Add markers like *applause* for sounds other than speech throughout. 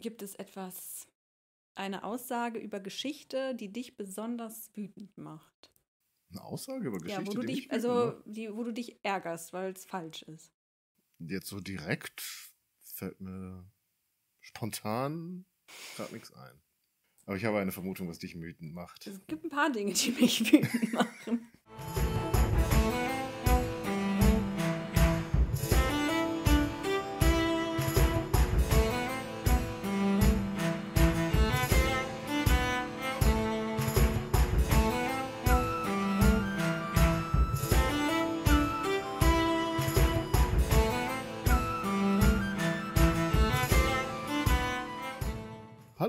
Gibt es etwas, eine Aussage über Geschichte, die dich besonders wütend macht? Eine Aussage über Geschichte? Ja, wo du dich, wütend, also, die, wo du dich ärgerst, weil es falsch ist. Jetzt so direkt fällt mir spontan gerade nichts ein. Aber ich habe eine Vermutung, was dich wütend macht. Es gibt ein paar Dinge, die mich *laughs* wütend machen.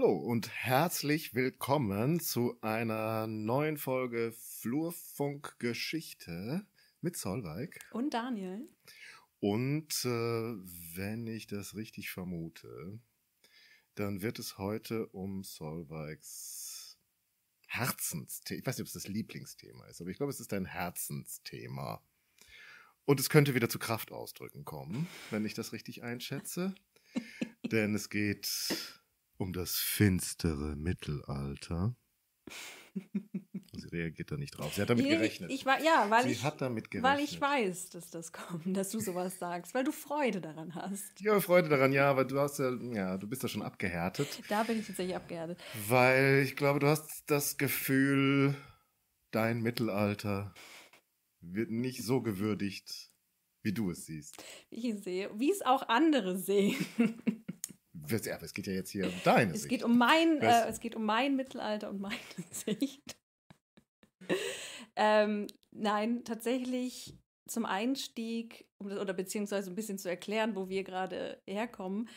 Hallo und herzlich willkommen zu einer neuen Folge Flurfunkgeschichte mit Solveig. Und Daniel. Und äh, wenn ich das richtig vermute, dann wird es heute um Solveigs Herzensthema. Ich weiß nicht, ob es das Lieblingsthema ist, aber ich glaube, es ist ein Herzensthema. Und es könnte wieder zu Kraftausdrücken kommen, wenn ich das richtig einschätze. *laughs* Denn es geht um das finstere Mittelalter. Sie reagiert da nicht drauf. Sie hat damit gerechnet. Ich, ich, ja, weil Sie ich, hat damit gerechnet. Weil ich weiß, dass das kommt, dass du sowas sagst, weil du Freude daran hast. Ja, Freude daran, ja, aber du hast ja, ja, du bist ja schon abgehärtet. Da bin ich tatsächlich abgehärtet. Weil ich glaube, du hast das Gefühl, dein Mittelalter wird nicht so gewürdigt, wie du es siehst. Wie ich sehe, wie es auch andere sehen. *laughs* es geht ja jetzt hier um deine es Sicht. Geht um mein, äh, es geht um mein Mittelalter und meine *laughs* Sicht. ähm, nein, tatsächlich zum Einstieg oder beziehungsweise ein bisschen zu erklären, wo wir gerade herkommen.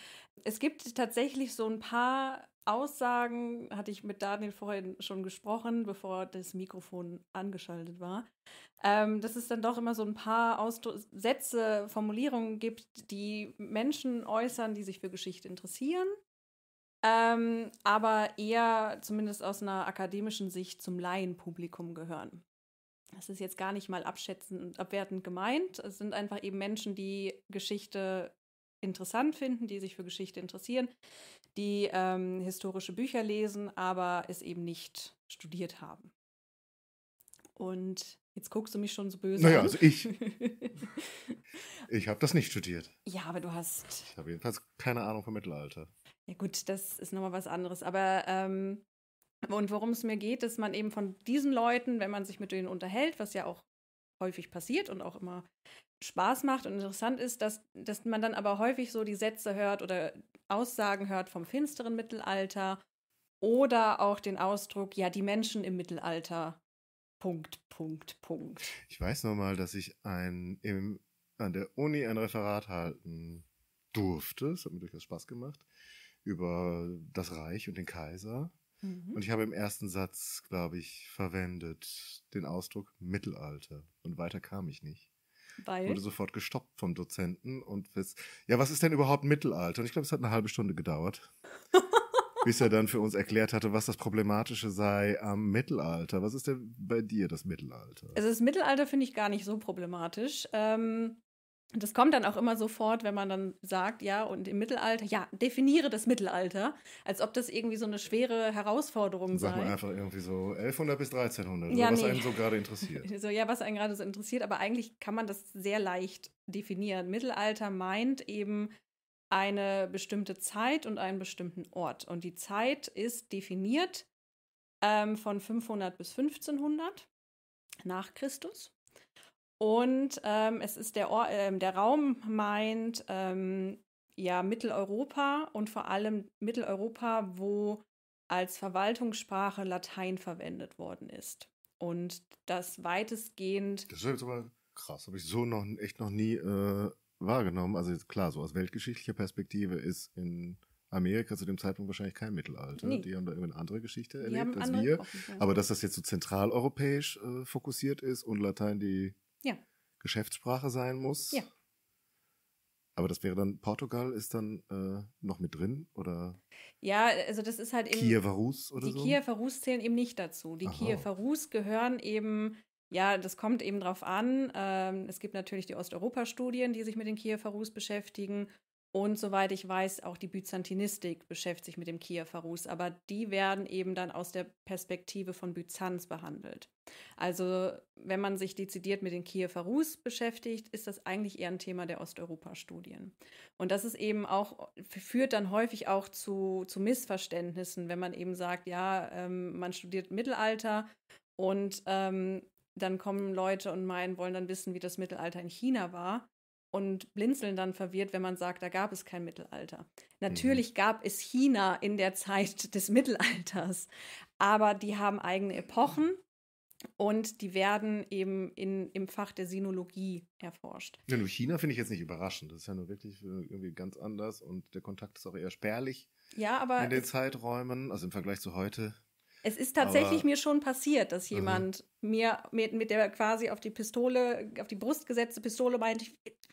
Es gibt tatsächlich so ein paar Aussagen hatte ich mit Daniel vorhin schon gesprochen, bevor das Mikrofon angeschaltet war, ähm, dass es dann doch immer so ein paar Ausdru Sätze, Formulierungen gibt, die Menschen äußern, die sich für Geschichte interessieren, ähm, aber eher zumindest aus einer akademischen Sicht zum Laienpublikum gehören. Das ist jetzt gar nicht mal abschätzend und abwertend gemeint. Es sind einfach eben Menschen, die Geschichte interessant finden, die sich für Geschichte interessieren, die ähm, historische Bücher lesen, aber es eben nicht studiert haben. Und jetzt guckst du mich schon so böse naja, an. Naja, also ich. *laughs* ich habe das nicht studiert. Ja, aber du hast. Ich habe jedenfalls keine Ahnung vom Mittelalter. Ja, gut, das ist nochmal was anderes. Aber ähm, und worum es mir geht, dass man eben von diesen Leuten, wenn man sich mit denen unterhält, was ja auch häufig passiert und auch immer Spaß macht und interessant ist, dass, dass man dann aber häufig so die Sätze hört oder Aussagen hört vom finsteren Mittelalter oder auch den Ausdruck, ja, die Menschen im Mittelalter. Punkt, Punkt, Punkt. Ich weiß noch mal, dass ich ein, im, an der Uni ein Referat halten durfte. Es hat mir durchaus Spaß gemacht. Über das Reich und den Kaiser. Mhm. Und ich habe im ersten Satz, glaube ich, verwendet den Ausdruck Mittelalter. Und weiter kam ich nicht. Weil? Wurde sofort gestoppt vom Dozenten und bis, ja, was ist denn überhaupt Mittelalter? Und ich glaube, es hat eine halbe Stunde gedauert. *laughs* bis er dann für uns erklärt hatte, was das Problematische sei am Mittelalter. Was ist denn bei dir das Mittelalter? Also das Mittelalter finde ich gar nicht so problematisch. Ähm, und das kommt dann auch immer sofort, wenn man dann sagt, ja, und im Mittelalter, ja, definiere das Mittelalter, als ob das irgendwie so eine schwere Herausforderung Sag sei. Sag mal einfach irgendwie so 1100 bis 1300, ja, was nee. einen so gerade interessiert. *laughs* so, ja, was einen gerade so interessiert, aber eigentlich kann man das sehr leicht definieren. Mittelalter meint eben eine bestimmte Zeit und einen bestimmten Ort. Und die Zeit ist definiert ähm, von 500 bis 1500 nach Christus. Und ähm, es ist der, Or äh, der Raum meint ähm, ja Mitteleuropa und vor allem Mitteleuropa, wo als Verwaltungssprache Latein verwendet worden ist. Und das weitestgehend. Das ist jetzt aber krass, habe ich so noch echt noch nie äh, wahrgenommen. Also klar, so aus weltgeschichtlicher Perspektive ist in Amerika zu dem Zeitpunkt wahrscheinlich kein Mittelalter. Nee. Die haben da irgendeine andere Geschichte erlebt als wir. Aber dass das jetzt so zentraleuropäisch äh, fokussiert ist und Latein die ja. Geschäftssprache sein muss. Ja. Aber das wäre dann, Portugal ist dann äh, noch mit drin, oder? Ja, also das ist halt eben. Kiewer Rus oder die so? Die Kiewer Rus zählen eben nicht dazu. Die Aha. Kiewer Rus gehören eben, ja, das kommt eben drauf an. Ähm, es gibt natürlich die Osteuropa-Studien, die sich mit den Kiewer Rus beschäftigen. Und soweit ich weiß, auch die Byzantinistik beschäftigt sich mit dem Kiewer Rus, aber die werden eben dann aus der Perspektive von Byzanz behandelt. Also wenn man sich dezidiert mit dem Kiewer Rus beschäftigt, ist das eigentlich eher ein Thema der Osteuropa-Studien. Und das ist eben auch, führt dann häufig auch zu, zu Missverständnissen, wenn man eben sagt, ja, ähm, man studiert Mittelalter und ähm, dann kommen Leute und meinen, wollen dann wissen, wie das Mittelalter in China war und blinzeln dann verwirrt, wenn man sagt, da gab es kein Mittelalter. Mhm. Natürlich mhm. gab es China in der Zeit *laughs* des Mittelalters, aber die haben eigene Epochen und die werden eben in, im Fach der Sinologie erforscht. Ja, nur China finde ich jetzt nicht überraschend. Das ist ja nur wirklich äh, irgendwie ganz anders und der Kontakt ist auch eher spärlich. Ja, aber. In den Zeiträumen, also im Vergleich zu heute. Es ist tatsächlich Aber, mir schon passiert, dass mhm. jemand mhm. mir mit, mit der quasi auf die Pistole, auf die Brust gesetzte Pistole meint,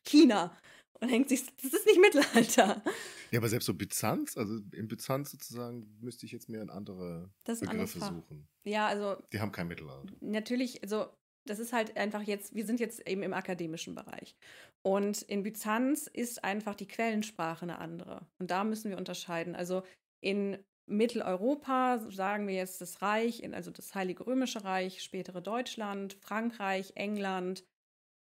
China. Und hängt sich, das ist nicht Mittelalter. Ja, aber selbst so Byzanz, also in Byzanz sozusagen, müsste ich jetzt mehr in andere das Begriffe suchen. Ja, also. Die haben kein Mittelalter. Natürlich, also das ist halt einfach jetzt, wir sind jetzt eben im akademischen Bereich. Und in Byzanz ist einfach die Quellensprache eine andere. Und da müssen wir unterscheiden. Also in Mitteleuropa, sagen wir jetzt das Reich, also das Heilige Römische Reich, spätere Deutschland, Frankreich, England,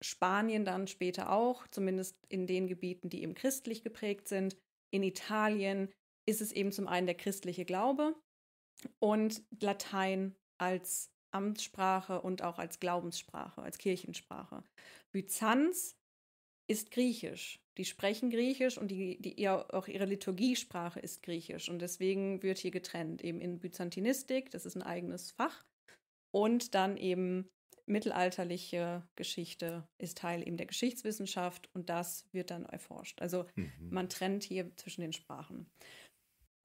Spanien dann später auch, zumindest in den Gebieten, die eben christlich geprägt sind. In Italien ist es eben zum einen der christliche Glaube und Latein als Amtssprache und auch als Glaubenssprache, als Kirchensprache. Byzanz ist griechisch. Die sprechen griechisch und die, die, ja, auch ihre Liturgiesprache ist griechisch. Und deswegen wird hier getrennt, eben in Byzantinistik, das ist ein eigenes Fach, und dann eben mittelalterliche Geschichte ist Teil eben der Geschichtswissenschaft und das wird dann erforscht. Also mhm. man trennt hier zwischen den Sprachen.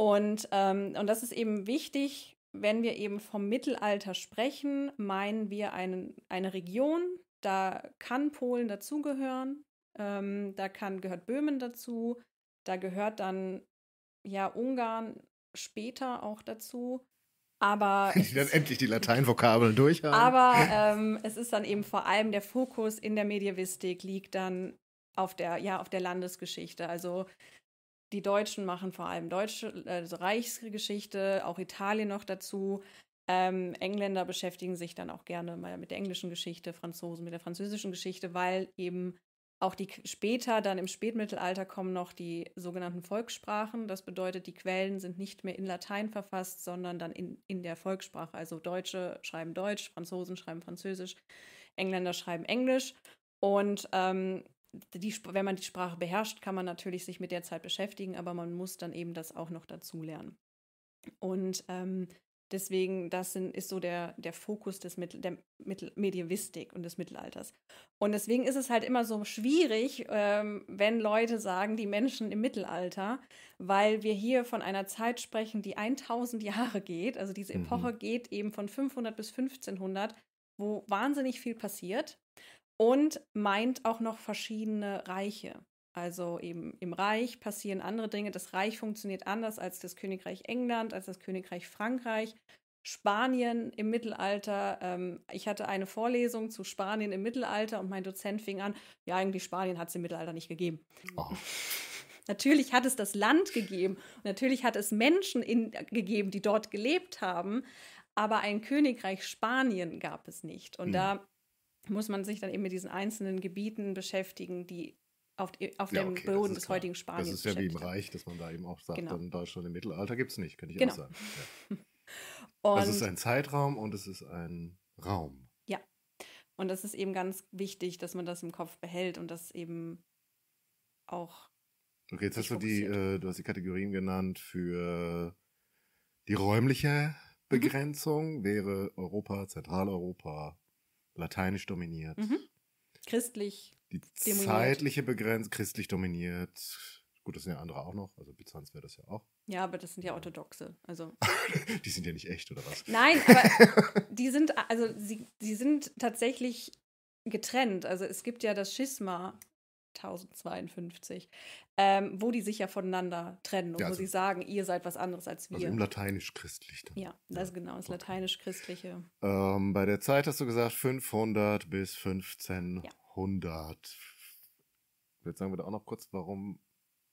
Und, ähm, und das ist eben wichtig, wenn wir eben vom Mittelalter sprechen, meinen wir einen, eine Region, da kann Polen dazugehören, ähm, da kann, gehört Böhmen dazu, da gehört dann ja Ungarn später auch dazu. Aber *laughs* die dann endlich die *laughs* Lateinvokabeln durch haben. Aber *laughs* ähm, es ist dann eben vor allem der Fokus in der Medievistik liegt dann auf der, ja, auf der Landesgeschichte. Also die Deutschen machen vor allem deutsche also Reichsgeschichte, auch Italien noch dazu. Ähm, Engländer beschäftigen sich dann auch gerne mal mit der englischen Geschichte, Franzosen mit der französischen Geschichte, weil eben auch die später, dann im Spätmittelalter kommen noch die sogenannten Volkssprachen. Das bedeutet, die Quellen sind nicht mehr in Latein verfasst, sondern dann in, in der Volkssprache. Also Deutsche schreiben Deutsch, Franzosen schreiben Französisch, Engländer schreiben Englisch. Und ähm, die, wenn man die Sprache beherrscht, kann man natürlich sich mit der Zeit beschäftigen, aber man muss dann eben das auch noch dazu lernen. Und ähm, Deswegen, das sind, ist so der, der Fokus des Mittel, der Mittel, Medievistik und des Mittelalters. Und deswegen ist es halt immer so schwierig, ähm, wenn Leute sagen, die Menschen im Mittelalter, weil wir hier von einer Zeit sprechen, die 1000 Jahre geht. Also diese mhm. Epoche mhm. geht eben von 500 bis 1500, wo wahnsinnig viel passiert und meint auch noch verschiedene Reiche. Also eben im Reich passieren andere Dinge. Das Reich funktioniert anders als das Königreich England, als das Königreich Frankreich. Spanien im Mittelalter. Ähm, ich hatte eine Vorlesung zu Spanien im Mittelalter und mein Dozent fing an, ja, eigentlich Spanien hat es im Mittelalter nicht gegeben. Oh. *laughs* Natürlich hat es das Land gegeben und natürlich hat es Menschen in, gegeben, die dort gelebt haben, aber ein Königreich Spanien gab es nicht. Und hm. da muss man sich dann eben mit diesen einzelnen Gebieten beschäftigen, die auf, auf ja, dem okay, Boden des klar. heutigen Spaniens. Das ist ja wie im Reich, dass man da eben auch sagt, genau. dann Deutschland im Mittelalter gibt es nicht, könnte ich genau. auch sagen. *laughs* Ja. und das ist ein Zeitraum und es ist ein Raum. Ja. Und das ist eben ganz wichtig, dass man das im Kopf behält und das eben auch. Okay, jetzt hast du die, äh, du hast die Kategorien genannt für die räumliche mhm. Begrenzung mhm. wäre Europa, Zentraleuropa, lateinisch dominiert. Mhm. Christlich die dominiert. zeitliche Begrenzung, christlich dominiert. Gut, das sind ja andere auch noch. Also Byzanz wäre das ja auch. Ja, aber das sind ja Orthodoxe. Also. *laughs* die sind ja nicht echt, oder was? Nein, aber *laughs* die sind, also sie, sie sind tatsächlich getrennt. Also es gibt ja das Schisma 1052, ähm, wo die sich ja voneinander trennen und ja, also, wo sie sagen, ihr seid was anderes als also wir. Also im lateinisch-christlich. Ja, das ja. genau, das okay. lateinisch-christliche. Ähm, bei der Zeit hast du gesagt 500 bis 15. Ja. 100. Jetzt sagen wir da auch noch kurz, warum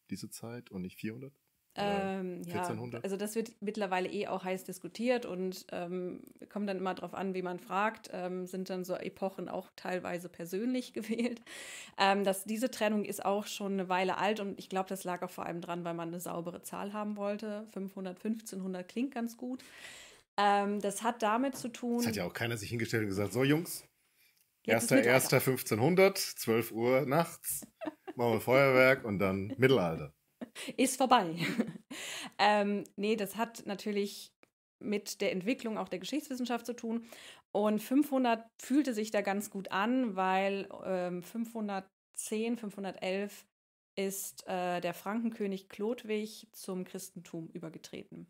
diese Zeit und nicht 400? Ähm, ja, also das wird mittlerweile eh auch heiß diskutiert und ähm, kommt dann immer darauf an, wie man fragt, ähm, sind dann so Epochen auch teilweise persönlich *laughs* gewählt. Ähm, das, diese Trennung ist auch schon eine Weile alt und ich glaube, das lag auch vor allem dran, weil man eine saubere Zahl haben wollte. 500, 1500 klingt ganz gut. Ähm, das hat damit zu tun. Es hat ja auch keiner sich hingestellt und gesagt, so Jungs, 1.1.1500, 12 Uhr nachts, machen wir Feuerwerk und dann Mittelalter. Ist vorbei. *laughs* ähm, nee, das hat natürlich mit der Entwicklung auch der Geschichtswissenschaft zu tun. Und 500 fühlte sich da ganz gut an, weil ähm, 510, 511 ist äh, der Frankenkönig Chlodwig zum Christentum übergetreten.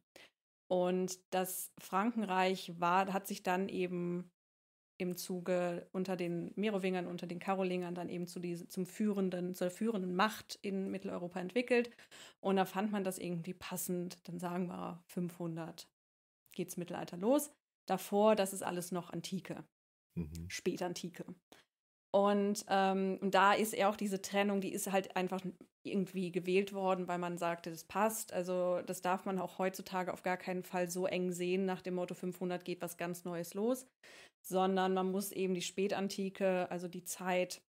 Und das Frankenreich war, hat sich dann eben im Zuge unter den Merowingern, unter den Karolingern dann eben zu diese, zum führenden, zur führenden Macht in Mitteleuropa entwickelt. Und da fand man das irgendwie passend. Dann sagen wir 500 geht's Mittelalter los. Davor, das ist alles noch Antike, mhm. Spätantike. Und, ähm, und da ist er auch diese Trennung, die ist halt einfach irgendwie gewählt worden, weil man sagte, das passt. Also das darf man auch heutzutage auf gar keinen Fall so eng sehen nach dem Motto 500 geht was ganz Neues los, sondern man muss eben die Spätantike, also die Zeit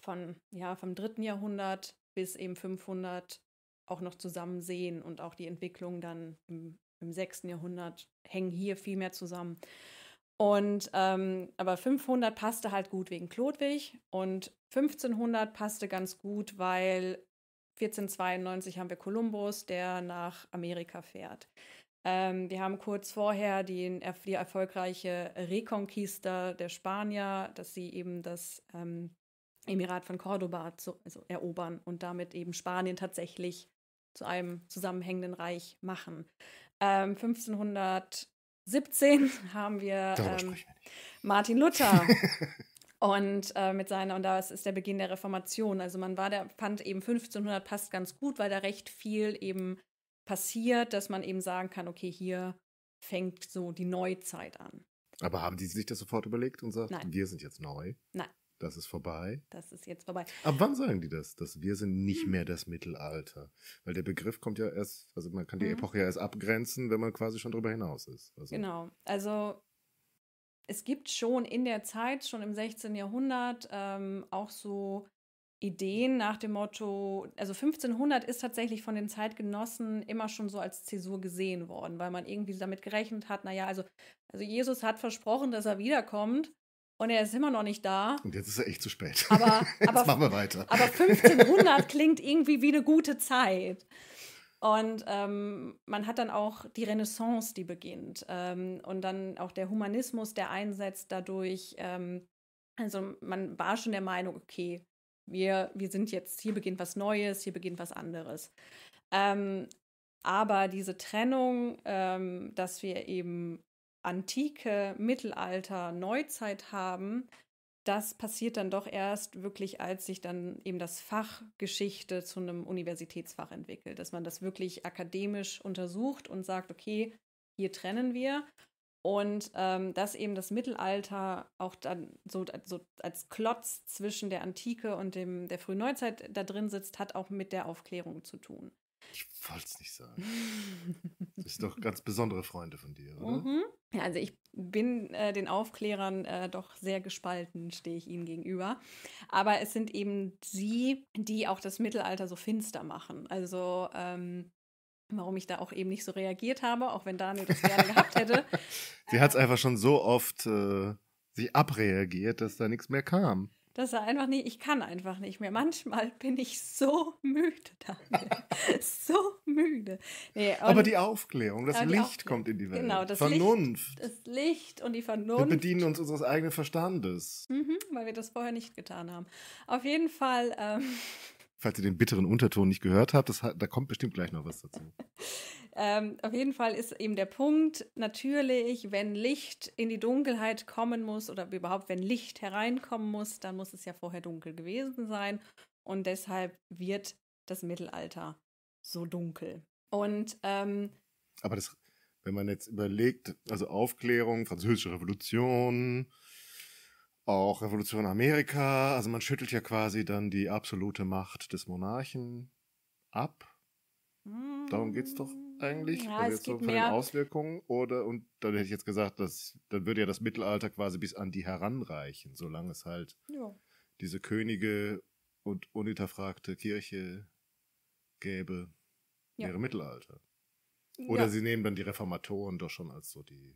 von ja vom dritten Jahrhundert bis eben 500 auch noch zusammen sehen und auch die Entwicklung dann im, im sechsten Jahrhundert hängen hier viel mehr zusammen. Und ähm, aber 500 passte halt gut wegen Klodwig und 1500 passte ganz gut, weil 1492 haben wir Kolumbus, der nach Amerika fährt. Ähm, wir haben kurz vorher die, die erfolgreiche Reconquista der Spanier, dass sie eben das ähm, Emirat von Cordoba zu, also erobern und damit eben Spanien tatsächlich zu einem zusammenhängenden Reich machen. Ähm, 1500 17 haben wir, ähm, wir Martin Luther. *laughs* und äh, mit seiner, und da ist der Beginn der Reformation. Also man war der, fand eben 1500 passt ganz gut, weil da recht viel eben passiert, dass man eben sagen kann, okay, hier fängt so die Neuzeit an. Aber haben die sich das sofort überlegt und sagt, Nein. wir sind jetzt neu? Nein. Das ist vorbei. Das ist jetzt vorbei. Ab wann sagen die das? Dass wir sind nicht hm. mehr das Mittelalter. Weil der Begriff kommt ja erst, also man kann die mhm. Epoche ja erst abgrenzen, wenn man quasi schon darüber hinaus ist. Also genau. Also es gibt schon in der Zeit, schon im 16. Jahrhundert, ähm, auch so Ideen nach dem Motto, also 1500 ist tatsächlich von den Zeitgenossen immer schon so als Zäsur gesehen worden, weil man irgendwie damit gerechnet hat, naja, also, also Jesus hat versprochen, dass er wiederkommt. Und er ist immer noch nicht da. Und jetzt ist er echt zu spät. Aber, *laughs* jetzt aber, machen wir weiter. Aber 1500 klingt irgendwie wie eine gute Zeit. Und ähm, man hat dann auch die Renaissance, die beginnt. Ähm, und dann auch der Humanismus, der einsetzt dadurch. Ähm, also man war schon der Meinung, okay, wir, wir sind jetzt, hier beginnt was Neues, hier beginnt was anderes. Ähm, aber diese Trennung, ähm, dass wir eben Antike, Mittelalter, Neuzeit haben, das passiert dann doch erst wirklich, als sich dann eben das Fach Geschichte zu einem Universitätsfach entwickelt, dass man das wirklich akademisch untersucht und sagt, okay, hier trennen wir. Und ähm, dass eben das Mittelalter auch dann so, so, als Klotz zwischen der Antike und dem, der Frühneuzeit da drin sitzt, hat auch mit der Aufklärung zu tun. Ich wollte es nicht sagen. Das sind doch ganz besondere Freunde von dir, oder? Mhm. Ja, also ich bin äh, den Aufklärern äh, doch sehr gespalten, stehe ich ihnen gegenüber. Aber es sind eben sie, die auch das Mittelalter so finster machen. Also ähm, warum ich da auch eben nicht so reagiert habe, auch wenn Daniel das gerne gehabt hätte. *laughs* Sie hat es einfach schon so oft äh, sich abreagiert, dass da nichts mehr kam dass er einfach nicht, ich kann einfach nicht mehr. Manchmal bin ich so müde Daniel. *laughs* so müde. Nee, aber die Aufklärung, das Licht Aufklärung. kommt in die Welt. Genau, das Vernunft. Licht, das Licht und die Vernunft. Wir bedienen uns unseres eigenen Verstandes. Mhm, weil wir das vorher nicht getan haben. Auf jeden Fall. Ähm, *laughs* falls ihr den bitteren Unterton nicht gehört habt, das, da kommt bestimmt gleich noch was dazu. *laughs* ähm, auf jeden Fall ist eben der Punkt, natürlich, wenn Licht in die Dunkelheit kommen muss oder überhaupt, wenn Licht hereinkommen muss, dann muss es ja vorher dunkel gewesen sein. Und deshalb wird das Mittelalter so dunkel. Und ähm, aber das, wenn man jetzt überlegt, also Aufklärung, Französische Revolution, auch Revolution Amerika. Also man schüttelt ja quasi dann die absolute Macht des Monarchen ab. Darum geht es doch eigentlich. Mm, ja, also es geht so von mehr. den Auswirkungen oder und dann hätte ich jetzt gesagt, dass dann würde ja das Mittelalter quasi bis an die heranreichen, solange es halt ja. diese Könige und unhinterfragte Kirche gäbe, ja. wäre Mittelalter. Oder sie nehmen dann die Reformatoren doch schon als so die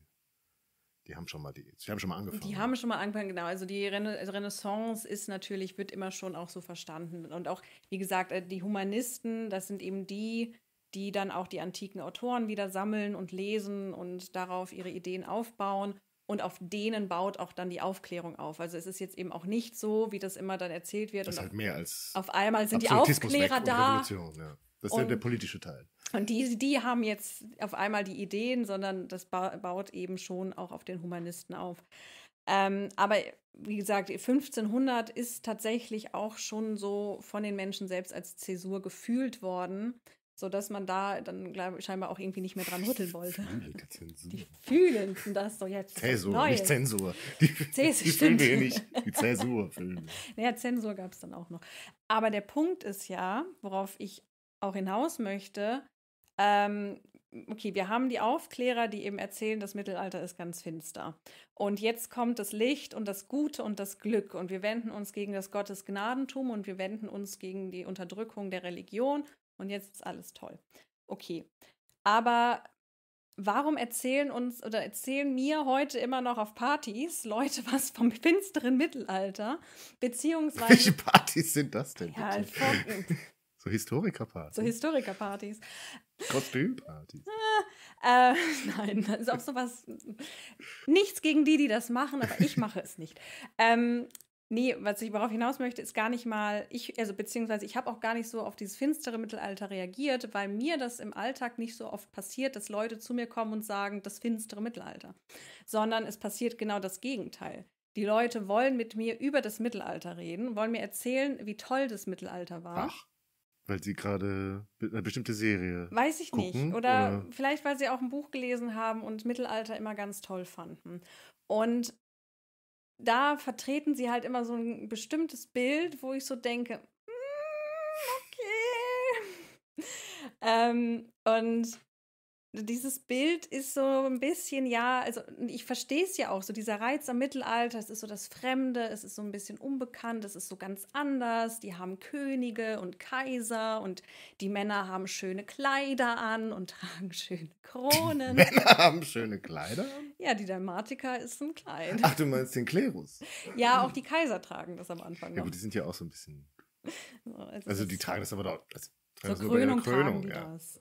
die haben schon mal die, die haben schon mal angefangen. Die ne? haben schon mal angefangen, genau. Also die Renaissance ist natürlich, wird immer schon auch so verstanden. Und auch, wie gesagt, äh, die Humanisten, das sind eben die, die dann auch die antiken Autoren wieder sammeln und lesen und darauf ihre Ideen aufbauen. Und auf denen baut auch dann die Aufklärung auf. Also es ist jetzt eben auch nicht so, wie das immer dann erzählt wird. Das ist halt mehr als. Auf einmal sind die Aufklärer da. Ja. Das ist und, ja der politische Teil. Und die, die haben jetzt auf einmal die Ideen, sondern das baut eben schon auch auf den Humanisten auf. Ähm, aber wie gesagt, 1500 ist tatsächlich auch schon so von den Menschen selbst als Zäsur gefühlt worden, sodass man da dann glaub, scheinbar auch irgendwie nicht mehr dran rütteln wollte. Halt die fühlen das so jetzt. Zäsur, Neues. nicht Zensur. Die, *laughs* Zäsur, die stimmt. Filme nicht. Die Zäsur fühlen *laughs* wir. Naja, Zensur gab es dann auch noch. Aber der Punkt ist ja, worauf ich auch hinaus möchte, ähm, okay, wir haben die Aufklärer, die eben erzählen, das Mittelalter ist ganz finster. Und jetzt kommt das Licht und das Gute und das Glück. Und wir wenden uns gegen das Gottesgnadentum und wir wenden uns gegen die Unterdrückung der Religion. Und jetzt ist alles toll. Okay. Aber warum erzählen uns oder erzählen mir heute immer noch auf Partys Leute was vom finsteren Mittelalter? Beziehungsweise. Welche Partys sind das denn? Ja, bitte? So Historikerpartys. So Historikerpartys. Kostümpartys. Ah, äh, *laughs* nein, das ist auch sowas. nichts gegen die, die das machen, aber ich mache es nicht. Ähm, nee, was ich darauf hinaus möchte, ist gar nicht mal, ich, also beziehungsweise ich habe auch gar nicht so auf dieses finstere Mittelalter reagiert, weil mir das im Alltag nicht so oft passiert, dass Leute zu mir kommen und sagen, das finstere Mittelalter. Sondern es passiert genau das Gegenteil. Die Leute wollen mit mir über das Mittelalter reden, wollen mir erzählen, wie toll das Mittelalter war. Ach weil sie gerade eine bestimmte Serie. Weiß ich gucken, nicht. Oder, oder vielleicht, weil sie auch ein Buch gelesen haben und Mittelalter immer ganz toll fanden. Und da vertreten sie halt immer so ein bestimmtes Bild, wo ich so denke, mm, okay. *laughs* ähm, und dieses Bild ist so ein bisschen, ja, also ich verstehe es ja auch, so dieser Reiz am Mittelalter, es ist so das Fremde, es ist so ein bisschen unbekannt, es ist so ganz anders, die haben Könige und Kaiser und die Männer haben schöne Kleider an und *laughs* tragen schöne Kronen. Die Männer haben schöne Kleider? Ja, die Dalmatiker ist ein Kleid. Ach, du meinst den Klerus? Ja, auch die Kaiser tragen das am Anfang. Noch. Ja, aber die sind ja auch so ein bisschen. *laughs* Also, also die tragen das aber doch. Also, so Krönung, Krönung tragen die ja. das.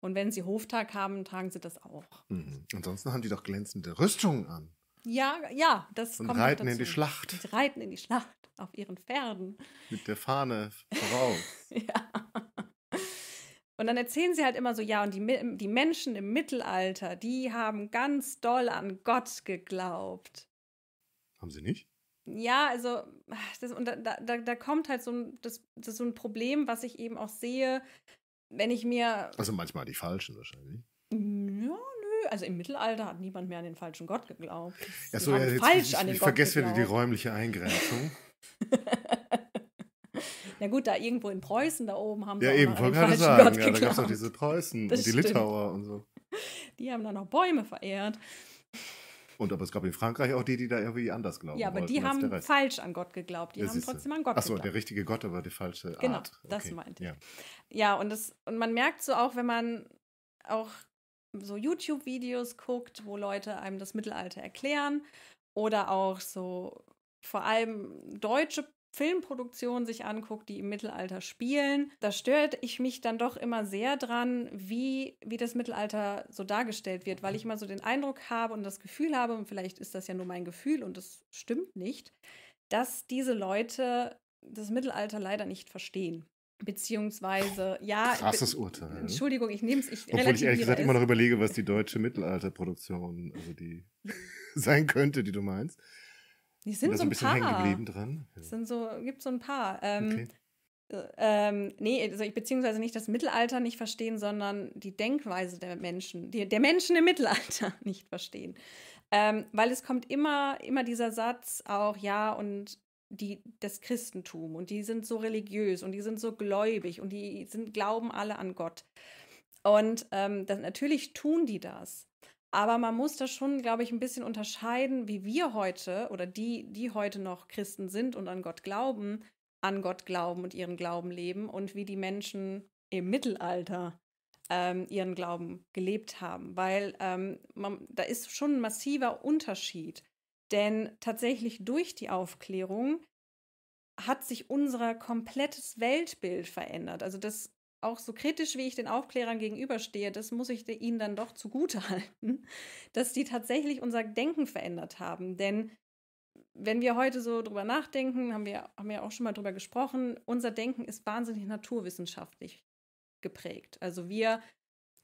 Und wenn sie Hoftag haben, tragen sie das auch. Mhm. Ansonsten haben die doch glänzende Rüstungen an. Ja, ja, das Und kommt reiten dazu. in die Schlacht. Die reiten in die Schlacht auf ihren Pferden. Mit der Fahne voraus. *laughs* ja. Und dann erzählen sie halt immer so, ja, und die, die Menschen im Mittelalter, die haben ganz doll an Gott geglaubt. Haben sie nicht? Ja, also, das, und da, da, da kommt halt so ein, das, das so ein Problem, was ich eben auch sehe, wenn ich mir. Also manchmal die falschen wahrscheinlich. Hm, ja, nö. Also im Mittelalter hat niemand mehr an den falschen Gott geglaubt. Ja, so, ja, jetzt, falsch ich, an den ich vergesse wieder die räumliche Eingrenzung. *laughs* Na gut, da irgendwo in Preußen da oben haben ja, sie eben, auch gerade sagen, Gott ja, geglaubt. da gab es auch diese Preußen das und die stimmt. Litauer und so. Die haben da noch Bäume verehrt. Und aber es gab in Frankreich auch die, die da irgendwie anders glauben. Ja, aber wollten, die haben falsch an Gott geglaubt. Die ja, haben trotzdem an Gott Ach so, geglaubt. Achso, der richtige Gott, aber die falsche genau, Art. Genau, das okay. meinte ich. Ja, ja und, das, und man merkt so auch, wenn man auch so YouTube-Videos guckt, wo Leute einem das Mittelalter erklären oder auch so vor allem deutsche Filmproduktionen sich anguckt, die im Mittelalter spielen, da stört ich mich dann doch immer sehr dran, wie, wie das Mittelalter so dargestellt wird, weil ich immer so den Eindruck habe und das Gefühl habe, und vielleicht ist das ja nur mein Gefühl und das stimmt nicht, dass diese Leute das Mittelalter leider nicht verstehen. Beziehungsweise, ja. Krasses Urteil. Ne? Entschuldigung, ich nehme es. Ich Obwohl ich ehrlich gesagt immer noch überlege, was die deutsche Mittelalterproduktion also die *laughs* sein könnte, die du meinst. Die sind so ein, ein bisschen hängen geblieben dran. Ja. Sind so, gibt so ein paar. Ähm, okay. Ähm, nee, also ich, beziehungsweise nicht das Mittelalter nicht verstehen, sondern die Denkweise der Menschen, die, der Menschen im Mittelalter *laughs* nicht verstehen. Ähm, weil es kommt immer, immer dieser Satz auch, ja, und die, das Christentum und die sind so religiös und die sind so gläubig und die sind, glauben alle an Gott. Und ähm, das, natürlich tun die das. Aber man muss da schon, glaube ich, ein bisschen unterscheiden, wie wir heute oder die, die heute noch Christen sind und an Gott glauben, an Gott glauben und ihren Glauben leben und wie die Menschen im Mittelalter ähm, ihren Glauben gelebt haben. Weil ähm, man, da ist schon ein massiver Unterschied. Denn tatsächlich durch die Aufklärung hat sich unser komplettes Weltbild verändert. Also das auch so kritisch, wie ich den Aufklärern gegenüberstehe, das muss ich ihnen dann doch zugutehalten, *laughs* dass die tatsächlich unser Denken verändert haben. Denn wenn wir heute so drüber nachdenken, haben wir, haben wir auch schon mal drüber gesprochen, unser Denken ist wahnsinnig naturwissenschaftlich geprägt. Also wir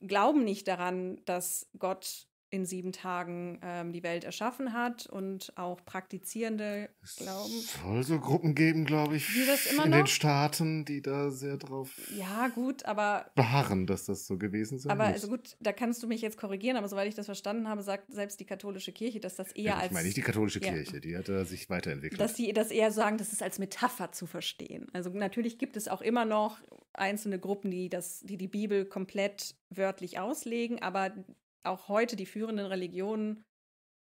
glauben nicht daran, dass Gott in sieben Tagen ähm, die Welt erschaffen hat und auch Praktizierende es glauben. Es soll so Gruppen geben, glaube ich, in noch? den Staaten, die da sehr drauf ja, gut, aber, beharren, dass das so gewesen sein Aber muss. also gut, da kannst du mich jetzt korrigieren, aber soweit ich das verstanden habe, sagt selbst die katholische Kirche, dass das eher ja, ich als... Ich meine nicht die katholische ja, Kirche, die hat da sich weiterentwickelt. Dass sie das eher sagen, das ist als Metapher zu verstehen. Also natürlich gibt es auch immer noch einzelne Gruppen, die, das, die die Bibel komplett wörtlich auslegen, aber auch heute die führenden Religionen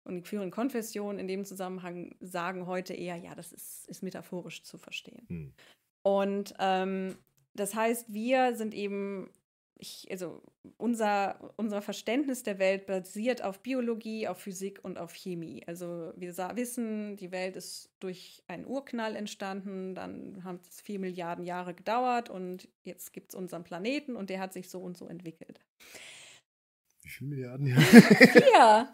und die führenden Konfessionen in dem Zusammenhang sagen heute eher, ja, das ist, ist metaphorisch zu verstehen. Hm. Und ähm, das heißt, wir sind eben, ich, also unser, unser Verständnis der Welt basiert auf Biologie, auf Physik und auf Chemie. Also wir wissen, die Welt ist durch einen Urknall entstanden, dann haben es vier Milliarden Jahre gedauert und jetzt gibt es unseren Planeten und der hat sich so und so entwickelt. Wie viele Milliarden Jahre? *laughs* Vier.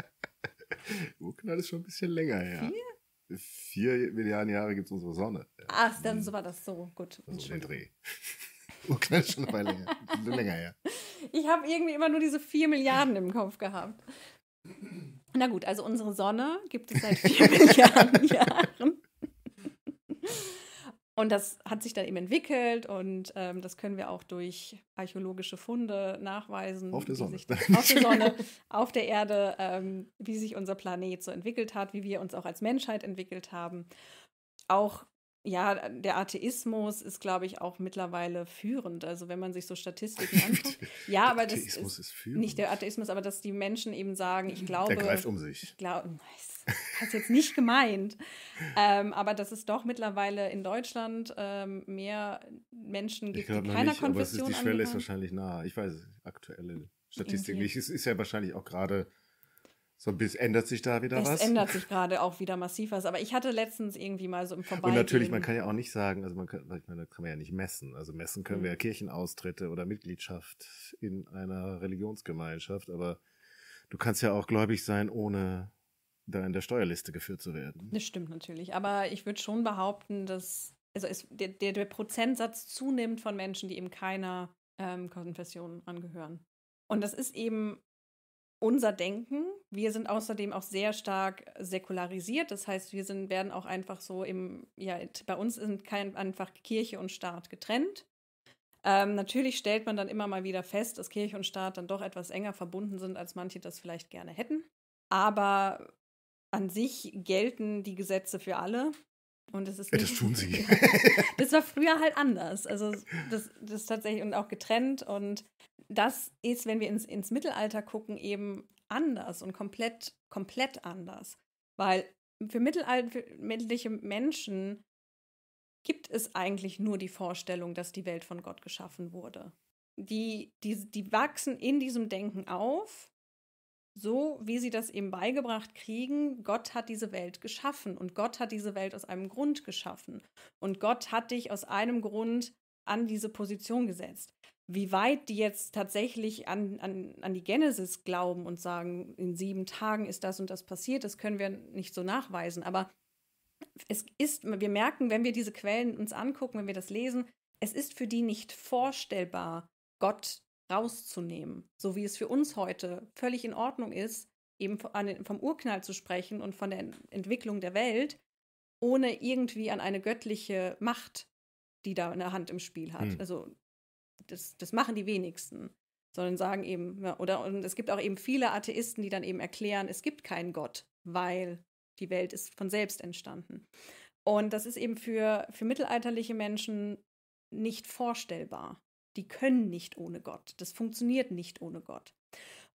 *laughs* Urknall ist schon ein bisschen länger her. Vier? Vier Milliarden Jahre gibt es unsere Sonne. Ach, dann mhm. so war das so. Gut. So, der Dreh. *laughs* Urknall ist schon eine Weile länger, länger her. Ich habe irgendwie immer nur diese vier Milliarden im Kopf gehabt. Na gut, also unsere Sonne gibt es seit vier Milliarden Jahren. Und das hat sich dann eben entwickelt und ähm, das können wir auch durch archäologische Funde nachweisen. Auf der Sonne. Sich, *laughs* auf der Sonne, auf der Erde, ähm, wie sich unser Planet so entwickelt hat, wie wir uns auch als Menschheit entwickelt haben. Auch ja, der Atheismus ist, glaube ich, auch mittlerweile führend. Also wenn man sich so Statistiken *laughs* anguckt. ja, aber das Atheismus ist, ist Nicht der Atheismus, aber dass die Menschen eben sagen, ich glaube. Der greift um sich. Ich glaube, nice das jetzt nicht gemeint. Ähm, aber dass es doch mittlerweile in Deutschland ähm, mehr Menschen gibt, die keiner nicht, Konfession aber ist, Die Schwelle ist wahrscheinlich nah. Ich weiß aktuelle Statistik okay. nicht. Es ist ja wahrscheinlich auch gerade so ein bisschen ändert sich da wieder es was. Es ändert *laughs* sich gerade auch wieder massiv was. Aber ich hatte letztens irgendwie mal so im Vorbeigehen. Und natürlich, man kann ja auch nicht sagen, also man kann, meine, kann man ja nicht messen. Also messen können mhm. wir ja Kirchenaustritte oder Mitgliedschaft in einer Religionsgemeinschaft. Aber du kannst ja auch gläubig sein, ohne da in der Steuerliste geführt zu werden. Das stimmt natürlich. Aber ich würde schon behaupten, dass also es, der, der, der, Prozentsatz zunimmt von Menschen, die eben keiner ähm, Konfession angehören. Und das ist eben unser Denken. Wir sind außerdem auch sehr stark säkularisiert. Das heißt, wir sind, werden auch einfach so im, ja, bei uns sind kein, einfach Kirche und Staat getrennt. Ähm, natürlich stellt man dann immer mal wieder fest, dass Kirche und Staat dann doch etwas enger verbunden sind, als manche das vielleicht gerne hätten. Aber an sich gelten die Gesetze für alle. Und es ist. Ja, das tun sie. *laughs* das war früher halt anders. Also, das, das tatsächlich und auch getrennt. Und das ist, wenn wir ins, ins Mittelalter gucken, eben anders und komplett, komplett anders. Weil für mittelalterliche Menschen gibt es eigentlich nur die Vorstellung, dass die Welt von Gott geschaffen wurde. Die, die, die wachsen in diesem Denken auf so wie sie das eben beigebracht kriegen, Gott hat diese Welt geschaffen und Gott hat diese Welt aus einem Grund geschaffen und Gott hat dich aus einem Grund an diese Position gesetzt. Wie weit die jetzt tatsächlich an, an, an die Genesis glauben und sagen, in sieben Tagen ist das und das passiert, das können wir nicht so nachweisen. Aber es ist, wir merken, wenn wir diese Quellen uns angucken, wenn wir das lesen, es ist für die nicht vorstellbar, Gott rauszunehmen. So wie es für uns heute völlig in Ordnung ist, eben vom Urknall zu sprechen und von der Entwicklung der Welt, ohne irgendwie an eine göttliche Macht, die da eine Hand im Spiel hat. Hm. Also das, das machen die wenigsten, sondern sagen eben, ja, oder und es gibt auch eben viele Atheisten, die dann eben erklären, es gibt keinen Gott, weil die Welt ist von selbst entstanden. Und das ist eben für, für mittelalterliche Menschen nicht vorstellbar die können nicht ohne Gott. Das funktioniert nicht ohne Gott.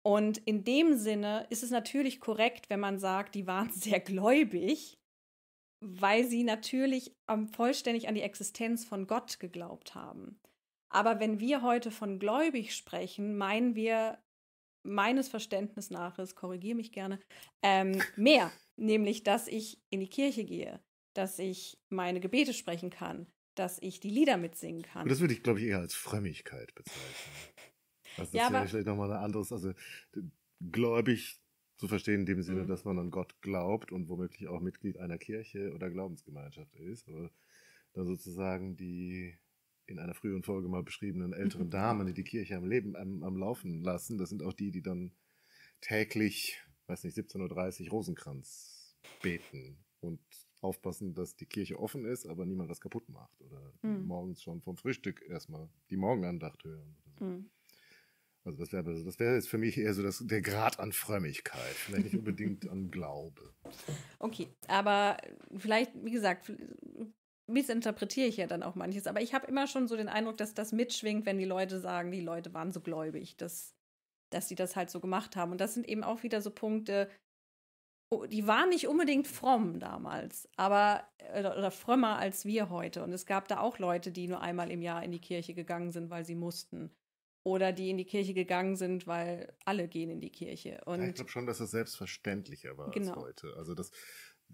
Und in dem Sinne ist es natürlich korrekt, wenn man sagt, die waren *laughs* sehr gläubig, weil sie natürlich vollständig an die Existenz von Gott geglaubt haben. Aber wenn wir heute von gläubig sprechen, meinen wir meines Verständnisses nach, korrigiere mich gerne, ähm, mehr, nämlich dass ich in die Kirche gehe, dass ich meine Gebete sprechen kann, dass ich die Lieder mitsingen kann. Und das würde ich, glaube ich, eher als Frömmigkeit bezeichnen. *laughs* Also, das ist ja, wäre vielleicht nochmal ein anderes, also gläubig zu verstehen in dem Sinne, mhm. dass man an Gott glaubt und womöglich auch Mitglied einer Kirche oder Glaubensgemeinschaft ist. Aber dann sozusagen die in einer früheren Folge mal beschriebenen älteren *laughs* Damen, die die Kirche am Leben, am, am Laufen lassen, das sind auch die, die dann täglich, weiß nicht, 17.30 Uhr Rosenkranz beten und aufpassen, dass die Kirche offen ist, aber niemand was kaputt macht. Oder mhm. morgens schon vom Frühstück erstmal die Morgenandacht hören. So. Mhm. Also das wäre das wär jetzt für mich eher so das, der Grad an Frömmigkeit, vielleicht nicht unbedingt an Glaube. Okay, aber vielleicht, wie gesagt, missinterpretiere ich ja dann auch manches, aber ich habe immer schon so den Eindruck, dass das mitschwingt, wenn die Leute sagen, die Leute waren so gläubig, dass, dass sie das halt so gemacht haben. Und das sind eben auch wieder so Punkte, Oh, die waren nicht unbedingt fromm damals, aber äh, oder, frömmer als wir heute. Und es gab da auch Leute, die nur einmal im Jahr in die Kirche gegangen sind, weil sie mussten. Oder die in die Kirche gegangen sind, weil alle gehen in die Kirche. Und ja, ich glaube schon, dass das selbstverständlicher war genau. als heute. Also das,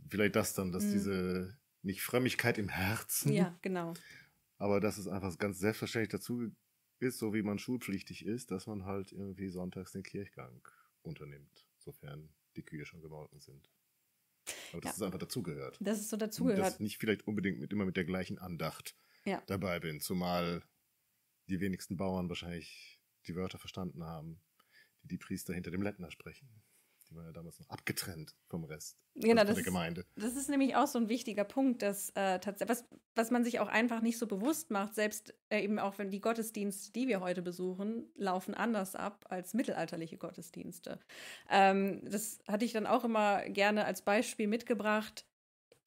vielleicht das dann, dass mhm. diese nicht Frömmigkeit im Herzen. Ja, genau. Aber dass es einfach ganz selbstverständlich dazu ist, so wie man schulpflichtig ist, dass man halt irgendwie sonntags den Kirchgang unternimmt, sofern die Kühe schon gemolken sind. Aber das ja. ist einfach dazugehört. Das ist so dazugehört. Dass ich nicht vielleicht unbedingt mit, immer mit der gleichen Andacht ja. dabei bin, zumal die wenigsten Bauern wahrscheinlich die Wörter verstanden haben, die die Priester hinter dem Lettner sprechen. Die waren ja damals noch abgetrennt vom Rest genau, der Gemeinde. Das ist nämlich auch so ein wichtiger Punkt, dass äh, was, was man sich auch einfach nicht so bewusst macht, selbst äh, eben auch wenn die Gottesdienste, die wir heute besuchen, laufen anders ab als mittelalterliche Gottesdienste. Ähm, das hatte ich dann auch immer gerne als Beispiel mitgebracht.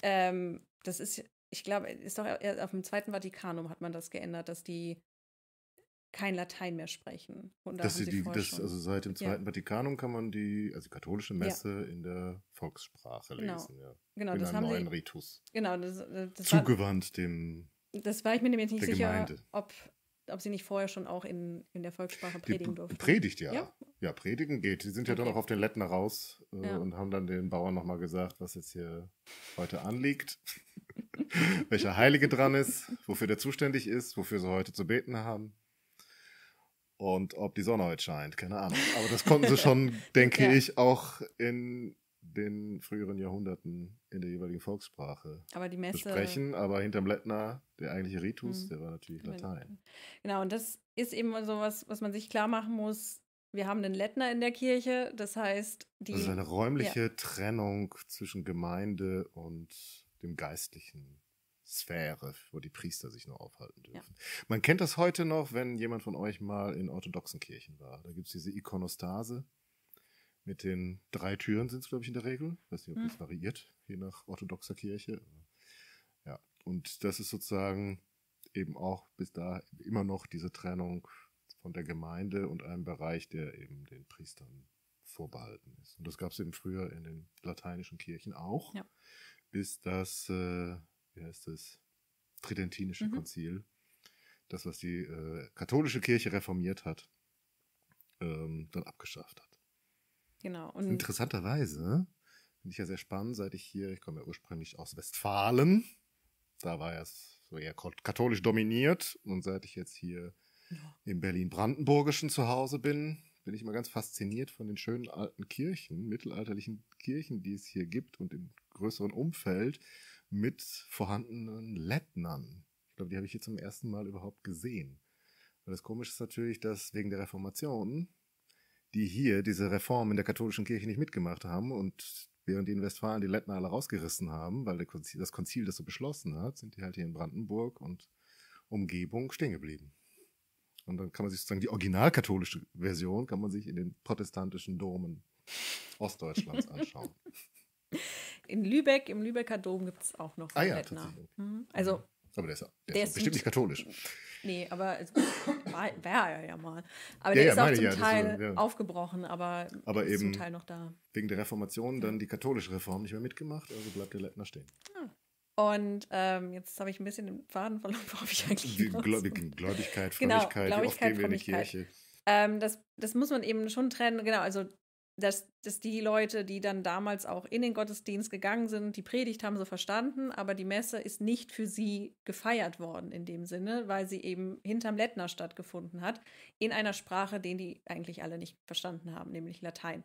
Ähm, das ist, ich glaube, ist doch äh, auf dem Zweiten Vatikanum hat man das geändert, dass die kein Latein mehr sprechen. Und da das sie die, das, also seit dem Zweiten ja. Vatikanum kann man die, also die katholische Messe ja. in der Volkssprache genau. lesen. Ja. Genau, in das haben neuen sie, Ritus. Genau, das, das zugewandt war, dem. Das war ich mir nämlich nicht sicher, ob ob sie nicht vorher schon auch in, in der Volkssprache predigen durften. Predigt, ja. ja. ja. predigen geht. Die sind ja dann auch auf den Lettner raus äh, ja. und haben dann den Bauern nochmal gesagt, was jetzt hier heute anliegt, *laughs* welcher Heilige dran ist, wofür der zuständig ist, wofür sie heute zu beten haben und ob die Sonne heute scheint, keine Ahnung. Aber das konnten sie schon, *laughs* denke ja. ich, auch in den früheren Jahrhunderten in der jeweiligen Volkssprache aber die Messe, besprechen. Aber hinterm Lettner, der eigentliche Ritus, mhm. der war natürlich genau. Latein. Genau, und das ist eben so was, was man sich klar machen muss. Wir haben den Lettner in der Kirche, das heißt, die. Das also ist eine räumliche ja. Trennung zwischen Gemeinde und dem Geistlichen. Sphäre, wo die Priester sich nur aufhalten dürfen. Ja. Man kennt das heute noch, wenn jemand von euch mal in orthodoxen Kirchen war. Da gibt es diese Ikonostase mit den drei Türen, sind es, glaube ich, in der Regel. Ich weiß nicht, ob hm. das variiert, je nach orthodoxer Kirche. Ja, und das ist sozusagen eben auch bis da immer noch diese Trennung von der Gemeinde und einem Bereich, der eben den Priestern vorbehalten ist. Und das gab es eben früher in den lateinischen Kirchen auch, ja. bis das äh, wie heißt das, Tridentinische mhm. Konzil, das, was die äh, katholische Kirche reformiert hat, ähm, dann abgeschafft hat. Genau. Und Interessanterweise, finde ich ja sehr spannend, seit ich hier, ich komme ja ursprünglich aus Westfalen, da war es so eher katholisch dominiert und seit ich jetzt hier ja. im Berlin-Brandenburgischen zu Hause bin, bin ich immer ganz fasziniert von den schönen alten Kirchen, mittelalterlichen Kirchen, die es hier gibt und im größeren Umfeld mit vorhandenen Lettnern. Ich glaube, die habe ich hier zum ersten Mal überhaupt gesehen. Weil das Komische ist natürlich, dass wegen der Reformation die hier diese Reform in der katholischen Kirche nicht mitgemacht haben und während die in Westfalen die Lettner alle rausgerissen haben, weil Konzil, das Konzil das so beschlossen hat, sind die halt hier in Brandenburg und Umgebung stehen geblieben. Und dann kann man sich sozusagen die originalkatholische Version kann man sich in den protestantischen Domen Ostdeutschlands anschauen. *laughs* in Lübeck, im Lübecker Dom gibt es auch noch ah, ja, mhm. Also aber der ist, der der ist, bestimmt nicht katholisch. Nee, aber wäre er ja mal. Aber der ja, ist auch zum ja, Teil so, aufgebrochen, aber, aber ist eben zum Teil noch da. Wegen der Reformation dann die katholische Reform nicht mehr mitgemacht, also bleibt der Lettner stehen. Ah. Und ähm, jetzt habe ich ein bisschen den Faden verloren, *laughs* worauf ich eigentlich. Die Gläubigkeit, genau, Frömmigkeit, genau, Gläubigkeit, wie oft gehen wir in die Kirche? Ähm, das, das muss man eben schon trennen. Genau, also dass, dass die Leute, die dann damals auch in den Gottesdienst gegangen sind, die Predigt haben sie verstanden, aber die Messe ist nicht für sie gefeiert worden in dem Sinne, weil sie eben hinterm Lettner stattgefunden hat, in einer Sprache, den die eigentlich alle nicht verstanden haben, nämlich Latein.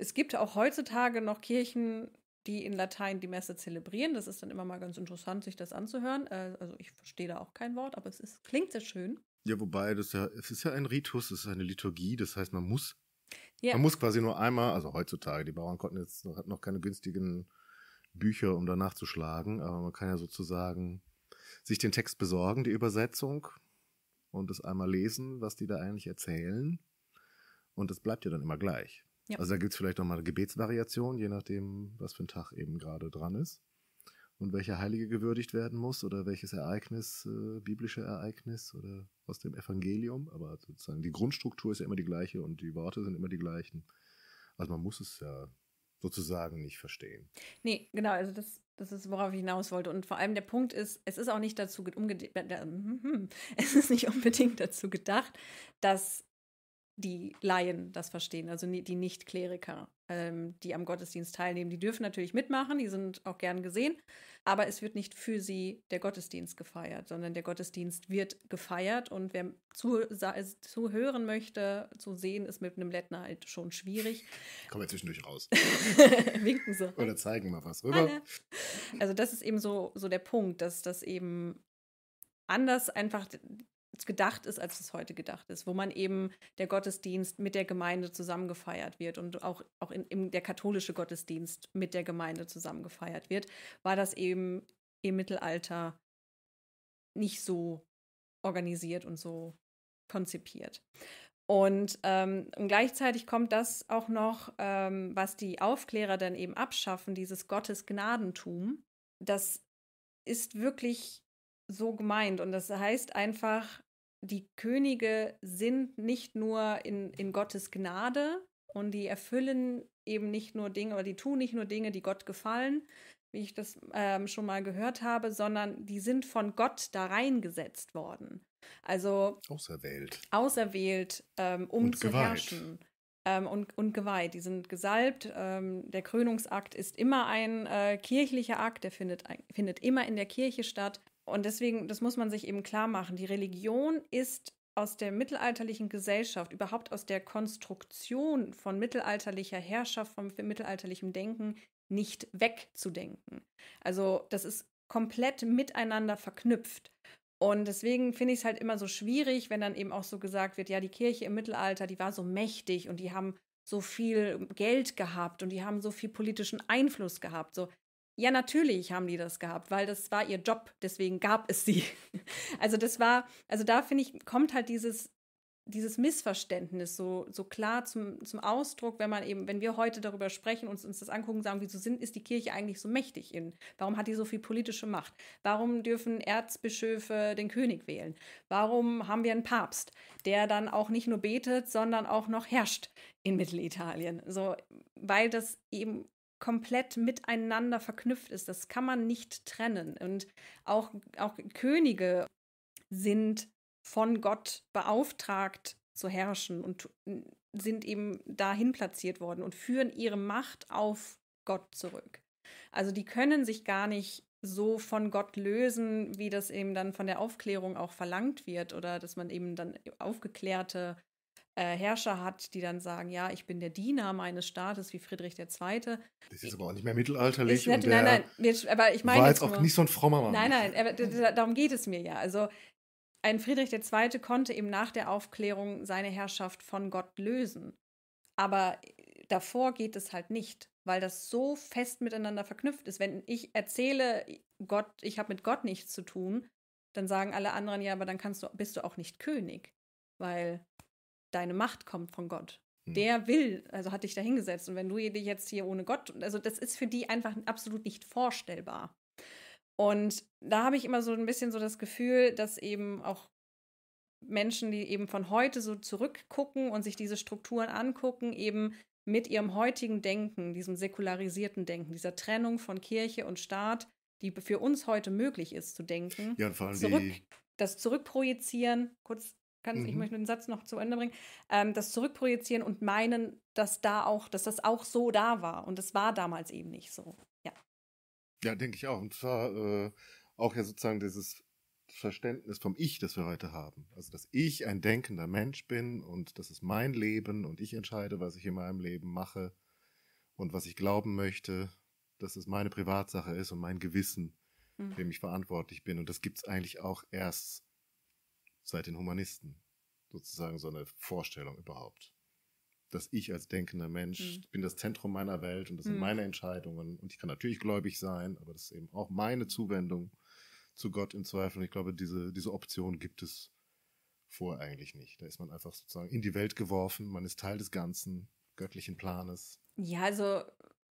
Es gibt auch heutzutage noch Kirchen, die in Latein die Messe zelebrieren. Das ist dann immer mal ganz interessant, sich das anzuhören. Äh, also ich verstehe da auch kein Wort, aber es ist, klingt sehr schön. Ja, wobei, das ja, es ist ja ein Ritus, es ist eine Liturgie, das heißt, man muss ja. Man muss quasi nur einmal, also heutzutage, die Bauern konnten jetzt noch, noch keine günstigen Bücher, um danach zu schlagen, aber man kann ja sozusagen sich den Text besorgen, die Übersetzung, und das einmal lesen, was die da eigentlich erzählen. Und das bleibt ja dann immer gleich. Ja. Also da gibt es vielleicht nochmal eine Gebetsvariation, je nachdem, was für ein Tag eben gerade dran ist und welcher Heilige gewürdigt werden muss oder welches Ereignis, äh, biblische Ereignis oder aus dem Evangelium. Aber sozusagen die Grundstruktur ist ja immer die gleiche und die Worte sind immer die gleichen. Also man muss es ja sozusagen nicht verstehen. Nee, genau, also das, das ist, worauf ich hinaus wollte. Und vor allem der Punkt ist, es ist auch nicht dazu, umge äh, *laughs* es ist nicht unbedingt dazu gedacht, dass die Laien das verstehen, also die Nicht-Kleriker, ähm, die am Gottesdienst teilnehmen. Die dürfen natürlich mitmachen, die sind auch gern gesehen, aber es wird nicht für sie der Gottesdienst gefeiert, sondern der Gottesdienst wird gefeiert und wer zuhören zu möchte, zu sehen, ist mit einem Lettner halt schon schwierig. Kommen wir zwischendurch raus. *laughs* Winken sie. Oder zeigen mal was rüber. Also das ist eben so, so der Punkt, dass das eben anders einfach gedacht ist, als es heute gedacht ist, wo man eben der Gottesdienst mit der Gemeinde zusammengefeiert wird und auch, auch in, in der katholische Gottesdienst mit der Gemeinde zusammengefeiert wird, war das eben im Mittelalter nicht so organisiert und so konzipiert. Und, ähm, und gleichzeitig kommt das auch noch, ähm, was die Aufklärer dann eben abschaffen, dieses Gottesgnadentum. Das ist wirklich so gemeint. Und das heißt einfach, die Könige sind nicht nur in, in Gottes Gnade und die erfüllen eben nicht nur Dinge oder die tun nicht nur Dinge, die Gott gefallen, wie ich das ähm, schon mal gehört habe, sondern die sind von Gott da reingesetzt worden. Also auserwählt. Auserwählt, ähm, um und zu geweiht. herrschen. Ähm, und, und geweiht. Die sind gesalbt. Ähm, der Krönungsakt ist immer ein äh, kirchlicher Akt, der findet, findet immer in der Kirche statt. Und deswegen, das muss man sich eben klar machen, die Religion ist aus der mittelalterlichen Gesellschaft, überhaupt aus der Konstruktion von mittelalterlicher Herrschaft, von mittelalterlichem Denken nicht wegzudenken. Also das ist komplett miteinander verknüpft. Und deswegen finde ich es halt immer so schwierig, wenn dann eben auch so gesagt wird, ja, die Kirche im Mittelalter, die war so mächtig und die haben so viel Geld gehabt und die haben so viel politischen Einfluss gehabt. So, ja, natürlich haben die das gehabt, weil das war ihr Job, deswegen gab es sie. *laughs* Also das war, also da finde ich, kommt halt dieses, dieses Missverständnis so, so klar zum, zum Ausdruck, wenn man eben, wenn wir heute darüber sprechen und uns, uns das angucken, sagen, wieso sind, ist die Kirche eigentlich so mächtig in? Warum hat die so viel politische Macht? Warum dürfen Erzbischöfe den König wählen? Warum haben wir einen Papst, der dann auch nicht nur betet, sondern auch noch herrscht in Mittelitalien? So, weil das eben komplett miteinander verknüpft ist. Das kann man nicht trennen. Und auch, auch Könige sind von Gott beauftragt zu herrschen und sind eben dahin platziert worden und führen ihre Macht auf Gott zurück. Also die können sich gar nicht so von Gott lösen, wie das eben dann von der Aufklärung auch verlangt wird oder dass man eben dann aufgeklärte äh, Herrscher hat, die dann sagen, ja, ich bin der Diener meines Staates, wie Friedrich II. Das ist aber auch nicht mehr mittelalterlich. Nicht, nein, nein, jetzt, aber ich meine. War jetzt auch nur, nicht so ein frommer Mann. Nein, nein, darum geht es mir ja. Also ein Friedrich II. konnte eben nach der Aufklärung seine Herrschaft von Gott lösen. Aber äh, davor geht es halt nicht, weil das so fest miteinander verknüpft ist. Wenn ich erzähle, Gott, ich habe mit Gott nichts zu tun, dann sagen alle anderen ja, aber dann kannst du, bist du auch nicht König, weil deine Macht kommt von Gott. Mhm. Der will, also hat dich dahingesetzt. Und wenn du dich jetzt hier ohne Gott, also das ist für die einfach absolut nicht vorstellbar. Und da habe ich immer so ein bisschen so das Gefühl, dass eben auch Menschen, die eben von heute so zurückgucken und sich diese Strukturen angucken, eben mit ihrem heutigen Denken, diesem säkularisierten Denken, dieser Trennung von Kirche und Staat, die für uns heute möglich ist zu denken, ja, zurück, das Zurückprojizieren, kurz Kannst, mhm. Ich möchte den Satz noch zu Ende bringen. Ähm, das zurückprojizieren und meinen, dass da auch, dass das auch so da war. Und es war damals eben nicht so. Ja. Ja, denke ich auch. Und zwar äh, auch ja sozusagen dieses Verständnis vom Ich, das wir heute haben. Also, dass ich ein denkender Mensch bin und das ist mein Leben und ich entscheide, was ich in meinem Leben mache und was ich glauben möchte, dass es meine Privatsache ist und mein Gewissen, mhm. dem ich verantwortlich bin. Und das gibt es eigentlich auch erst seit den Humanisten sozusagen so eine Vorstellung überhaupt. Dass ich als denkender Mensch mhm. bin das Zentrum meiner Welt und das sind mhm. meine Entscheidungen und ich kann natürlich gläubig sein, aber das ist eben auch meine Zuwendung zu Gott im Zweifel. Und ich glaube, diese, diese Option gibt es vor eigentlich nicht. Da ist man einfach sozusagen in die Welt geworfen, man ist Teil des Ganzen, göttlichen Planes. Ja, also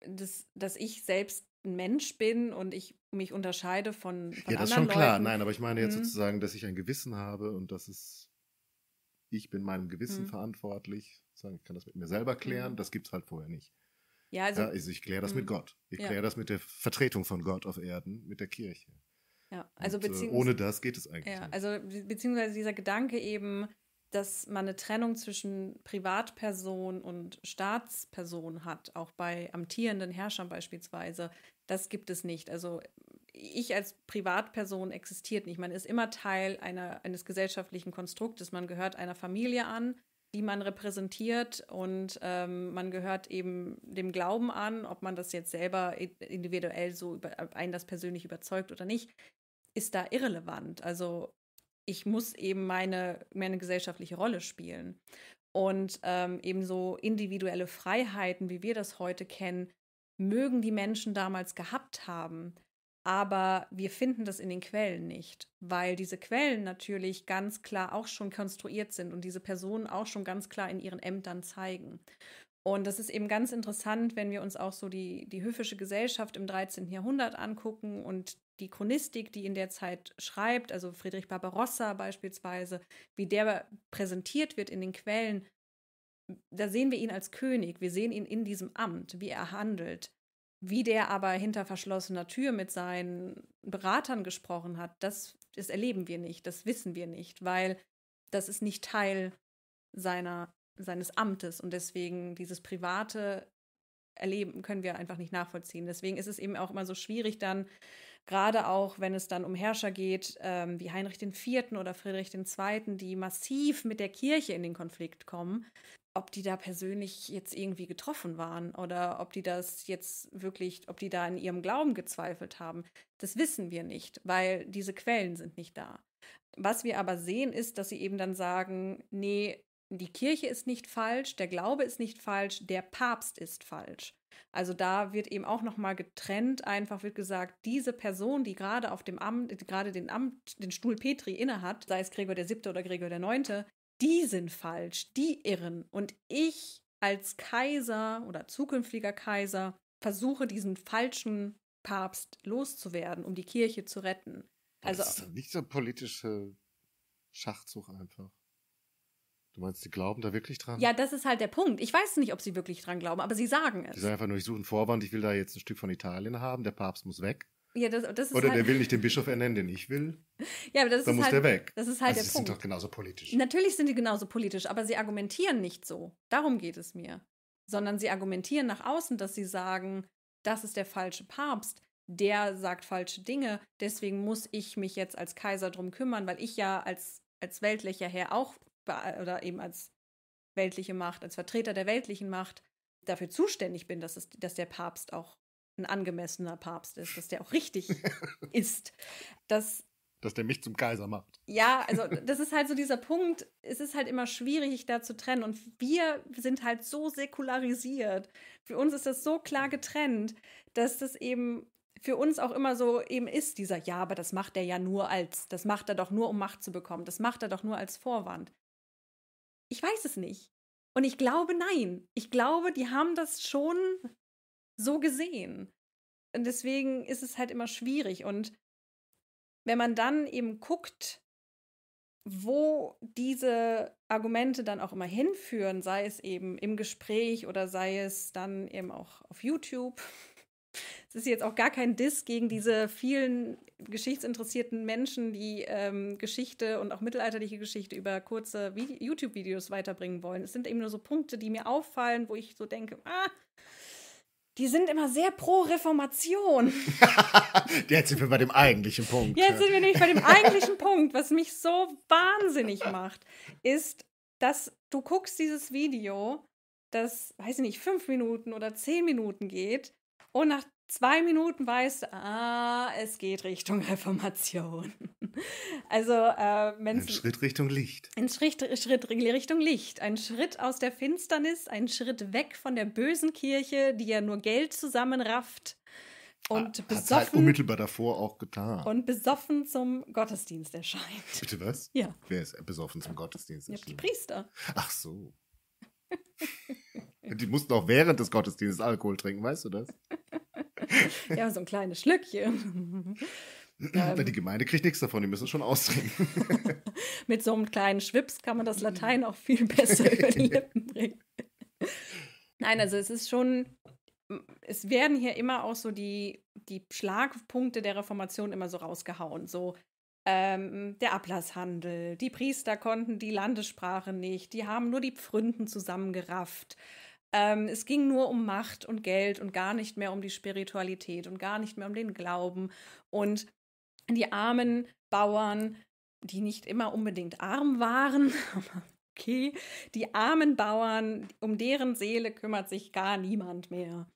dass, dass ich selbst ein Mensch bin und ich mich unterscheide von, von Ja, das ist schon Leuten. klar. Nein, aber ich meine jetzt mhm. sozusagen, dass ich ein Gewissen habe und dass es, ich bin meinem Gewissen mhm. verantwortlich. Ich kann das mit mir selber klären. Mhm. Das gibt es halt vorher nicht. Ja, also, ja, also ich kläre das mit mhm. Gott. Ich ja. kläre das mit der Vertretung von Gott auf Erden, mit der Kirche. Ja, also und, äh, ohne das geht es eigentlich. Ja, nicht. also beziehungsweise dieser Gedanke eben, dass man eine Trennung zwischen Privatperson und Staatsperson hat, auch bei amtierenden Herrschern beispielsweise, das gibt es nicht. Also ich als Privatperson existiert nicht. Man ist immer Teil einer, eines gesellschaftlichen Konstruktes. Man gehört einer Familie an, die man repräsentiert und ähm, man gehört eben dem Glauben an, ob man das jetzt selber individuell so über, einen das persönlich überzeugt oder nicht, ist da irrelevant. Also ich muss eben meine, meine gesellschaftliche Rolle spielen. Und ähm, eben so individuelle Freiheiten, wie wir das heute kennen, mögen die Menschen damals gehabt haben. Aber wir finden das in den Quellen nicht, weil diese Quellen natürlich ganz klar auch schon konstruiert sind und diese Personen auch schon ganz klar in ihren Ämtern zeigen. Und das ist eben ganz interessant, wenn wir uns auch so die, die höfische Gesellschaft im 13. Jahrhundert angucken und die Chronistik, die in der Zeit schreibt, also Friedrich Barbarossa beispielsweise, wie der präsentiert wird in den Quellen, da sehen wir ihn als König, wir sehen ihn in diesem Amt, wie er handelt. Wie der aber hinter verschlossener Tür mit seinen Beratern gesprochen hat, das, das erleben wir nicht, das wissen wir nicht, weil das ist nicht Teil seiner, seines Amtes und deswegen dieses private Erleben können wir einfach nicht nachvollziehen. Deswegen ist es eben auch immer so schwierig, dann gerade auch wenn es dann um Herrscher geht, ähm, wie Heinrich IV. oder Friedrich II., die massiv mit der Kirche in den Konflikt kommen, ob die da persönlich jetzt irgendwie getroffen waren oder ob die das jetzt wirklich, ob die da in ihrem Glauben gezweifelt haben, das wissen wir nicht, weil diese Quellen sind nicht da. Was wir aber sehen, ist, dass sie eben dann sagen, nee, die Kirche ist nicht falsch, der Glaube ist nicht falsch, der Papst ist falsch. Also da wird eben auch nochmal getrennt, einfach wird gesagt, diese Person, die gerade auf dem Amt, gerade den Amt, den Stuhl Petri innehat, sei es Gregor der Siebte oder Gregor der Neunte, die sind falsch, die irren. Und ich als Kaiser oder zukünftiger Kaiser versuche, diesen falschen Papst loszuwerden, um die Kirche zu retten. Also, das ist doch nicht so ein politischer Schachzug einfach. Du meinst, sie glauben da wirklich dran? Ja, das ist halt der Punkt. Ich weiß nicht, ob sie wirklich dran glauben, aber sie sagen es. Sie sagen einfach nur, ich suche einen Vorwand, ich will da jetzt ein Stück von Italien haben, der Papst muss weg. Ja, das, das Oder halt der will nicht den Bischof ernennen, den ich will. *laughs* Ja, aber das Dann ist muss halt, der weg. Das ist halt also der Punkt. sind doch genauso politisch. Natürlich sind die genauso politisch, aber sie argumentieren nicht so. Darum geht es mir. Sondern sie argumentieren nach außen, dass sie sagen, das ist der falsche Papst, der sagt falsche Dinge, deswegen muss ich mich jetzt als Kaiser drum kümmern, weil ich ja als, als weltlicher Herr auch oder eben als weltliche Macht, als Vertreter der weltlichen Macht dafür zuständig bin, dass, es, dass der Papst auch ein angemessener Papst ist, dass der auch richtig *laughs* ist. Dass, dass der mich zum Kaiser macht. Ja, also das ist halt so dieser Punkt. Es ist halt immer schwierig, da zu trennen. Und wir sind halt so säkularisiert. Für uns ist das so klar getrennt, dass das eben für uns auch immer so eben ist, dieser, ja, aber das macht er ja nur als, das macht er doch nur, um Macht zu bekommen. Das macht er doch nur als Vorwand. Ich weiß es nicht. Und ich glaube, nein. Ich glaube, die haben das schon so gesehen. Und deswegen ist es halt immer schwierig. Und wenn man dann eben guckt, wo diese Argumente dann auch immer hinführen, sei es eben im Gespräch oder sei es dann eben auch auf YouTube es ist jetzt auch gar kein Diss gegen diese vielen geschichtsinteressierten Menschen, die ähm, Geschichte und auch mittelalterliche Geschichte über kurze YouTube-Videos weiterbringen wollen. Es sind eben nur so Punkte, die mir auffallen, wo ich so denke, ah, die sind immer sehr pro Reformation. *laughs* Jetzt sind wir bei dem eigentlichen Punkt. Jetzt sind wir nämlich bei dem eigentlichen Punkt. Was mich so wahnsinnig macht, ist, dass du guckst dieses Video, das, weiß ich nicht, fünf Minuten oder zehn Minuten geht und nach zwei Minuten weißt du, ah, es geht Richtung Reformation. *laughs* Also äh, Ein Schritt Richtung Licht. Ein Schritt, Schritt Richtung Licht. Ein Schritt aus der Finsternis, ein Schritt weg von der bösen Kirche, die ja nur Geld zusammenrafft. Und Hat halt besoffen. Halt unmittelbar davor auch getan. Und besoffen zum Gottesdienst erscheint. Bitte was? Ja. Wer ist besoffen zum Gottesdienst erschienen? Ja, die Priester. Ach so. *laughs* Die mussten auch während des Gottesdienstes Alkohol trinken, weißt du das? *laughs* ja, so ein kleines Schlückchen. Ähm, die Gemeinde kriegt nichts davon, die müssen schon austrinken. *laughs* mit so einem kleinen Schwips kann man das Latein auch viel *laughs* besser über die Lippen bringen. Nein, also es ist schon, es werden hier immer auch so die, die Schlagpunkte der Reformation immer so rausgehauen. So ähm, der Ablasshandel, die Priester konnten die Landessprache nicht, die haben nur die Pfründen zusammengerafft. Ähm, es ging nur um Macht und Geld und gar nicht mehr um die Spiritualität und gar nicht mehr um den Glauben. Und die armen Bauern, die nicht immer unbedingt arm waren, *laughs* okay, die armen Bauern, um deren Seele kümmert sich gar niemand mehr.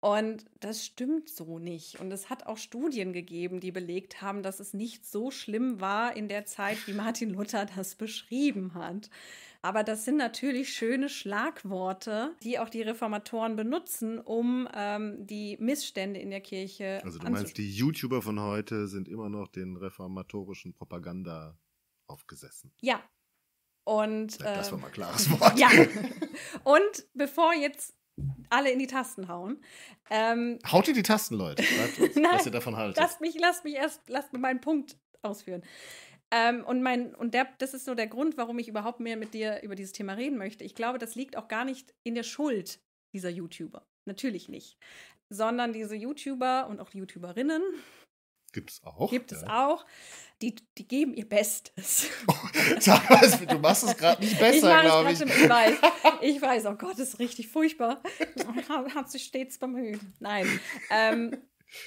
Und das stimmt so nicht. Und es hat auch Studien gegeben, die belegt haben, dass es nicht so schlimm war in der Zeit, wie Martin Luther das beschrieben hat. Aber das sind natürlich schöne Schlagworte, die auch die Reformatoren benutzen, um ähm, die Missstände in der Kirche. Also du meinst, die YouTuber von heute sind immer noch den reformatorischen Propaganda aufgesessen. Ja. Und ja, das äh, war mal ein klares *laughs* Wort. Ja. *laughs* Und bevor jetzt alle in die Tasten hauen. Ähm, Haut ihr die Tasten, Leute. uns, *laughs* Nein, was ihr davon haltet. Lasst mich, lasst mich erst, lasst mir meinen Punkt ausführen. Ähm, und mein, und der, das ist so der Grund, warum ich überhaupt mehr mit dir über dieses Thema reden möchte. Ich glaube, das liegt auch gar nicht in der Schuld dieser YouTuber. Natürlich nicht. Sondern diese YouTuber und auch YouTuberinnen. Gibt es auch. Gibt ja. es auch. Die, die geben ihr Bestes. Oh, *laughs* du machst es gerade nicht *laughs* besser, glaube ich. Ich weiß. *laughs* Ich weiß, oh Gott, das ist richtig furchtbar. Hat sich stets bemüht. Nein. Ähm,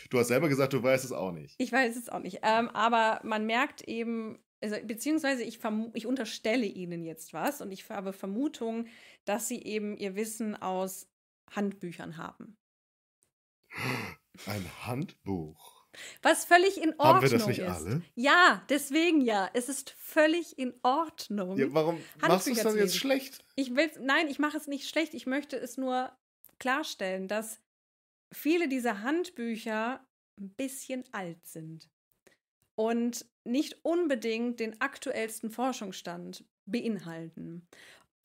Du hast selber gesagt, du weißt es auch nicht. Ich weiß es auch nicht. Ähm, aber man merkt eben, also, beziehungsweise ich, ich unterstelle ihnen jetzt was und ich habe Vermutungen, dass sie eben ihr Wissen aus Handbüchern haben. Ein Handbuch. Was völlig in Ordnung Haben wir das nicht ist. alle? Ja, deswegen ja. Es ist völlig in Ordnung. Ja, warum Handbücher machst du es dann jetzt schlecht? Ich will, nein, ich mache es nicht schlecht. Ich möchte es nur klarstellen, dass viele dieser Handbücher ein bisschen alt sind und nicht unbedingt den aktuellsten Forschungsstand beinhalten.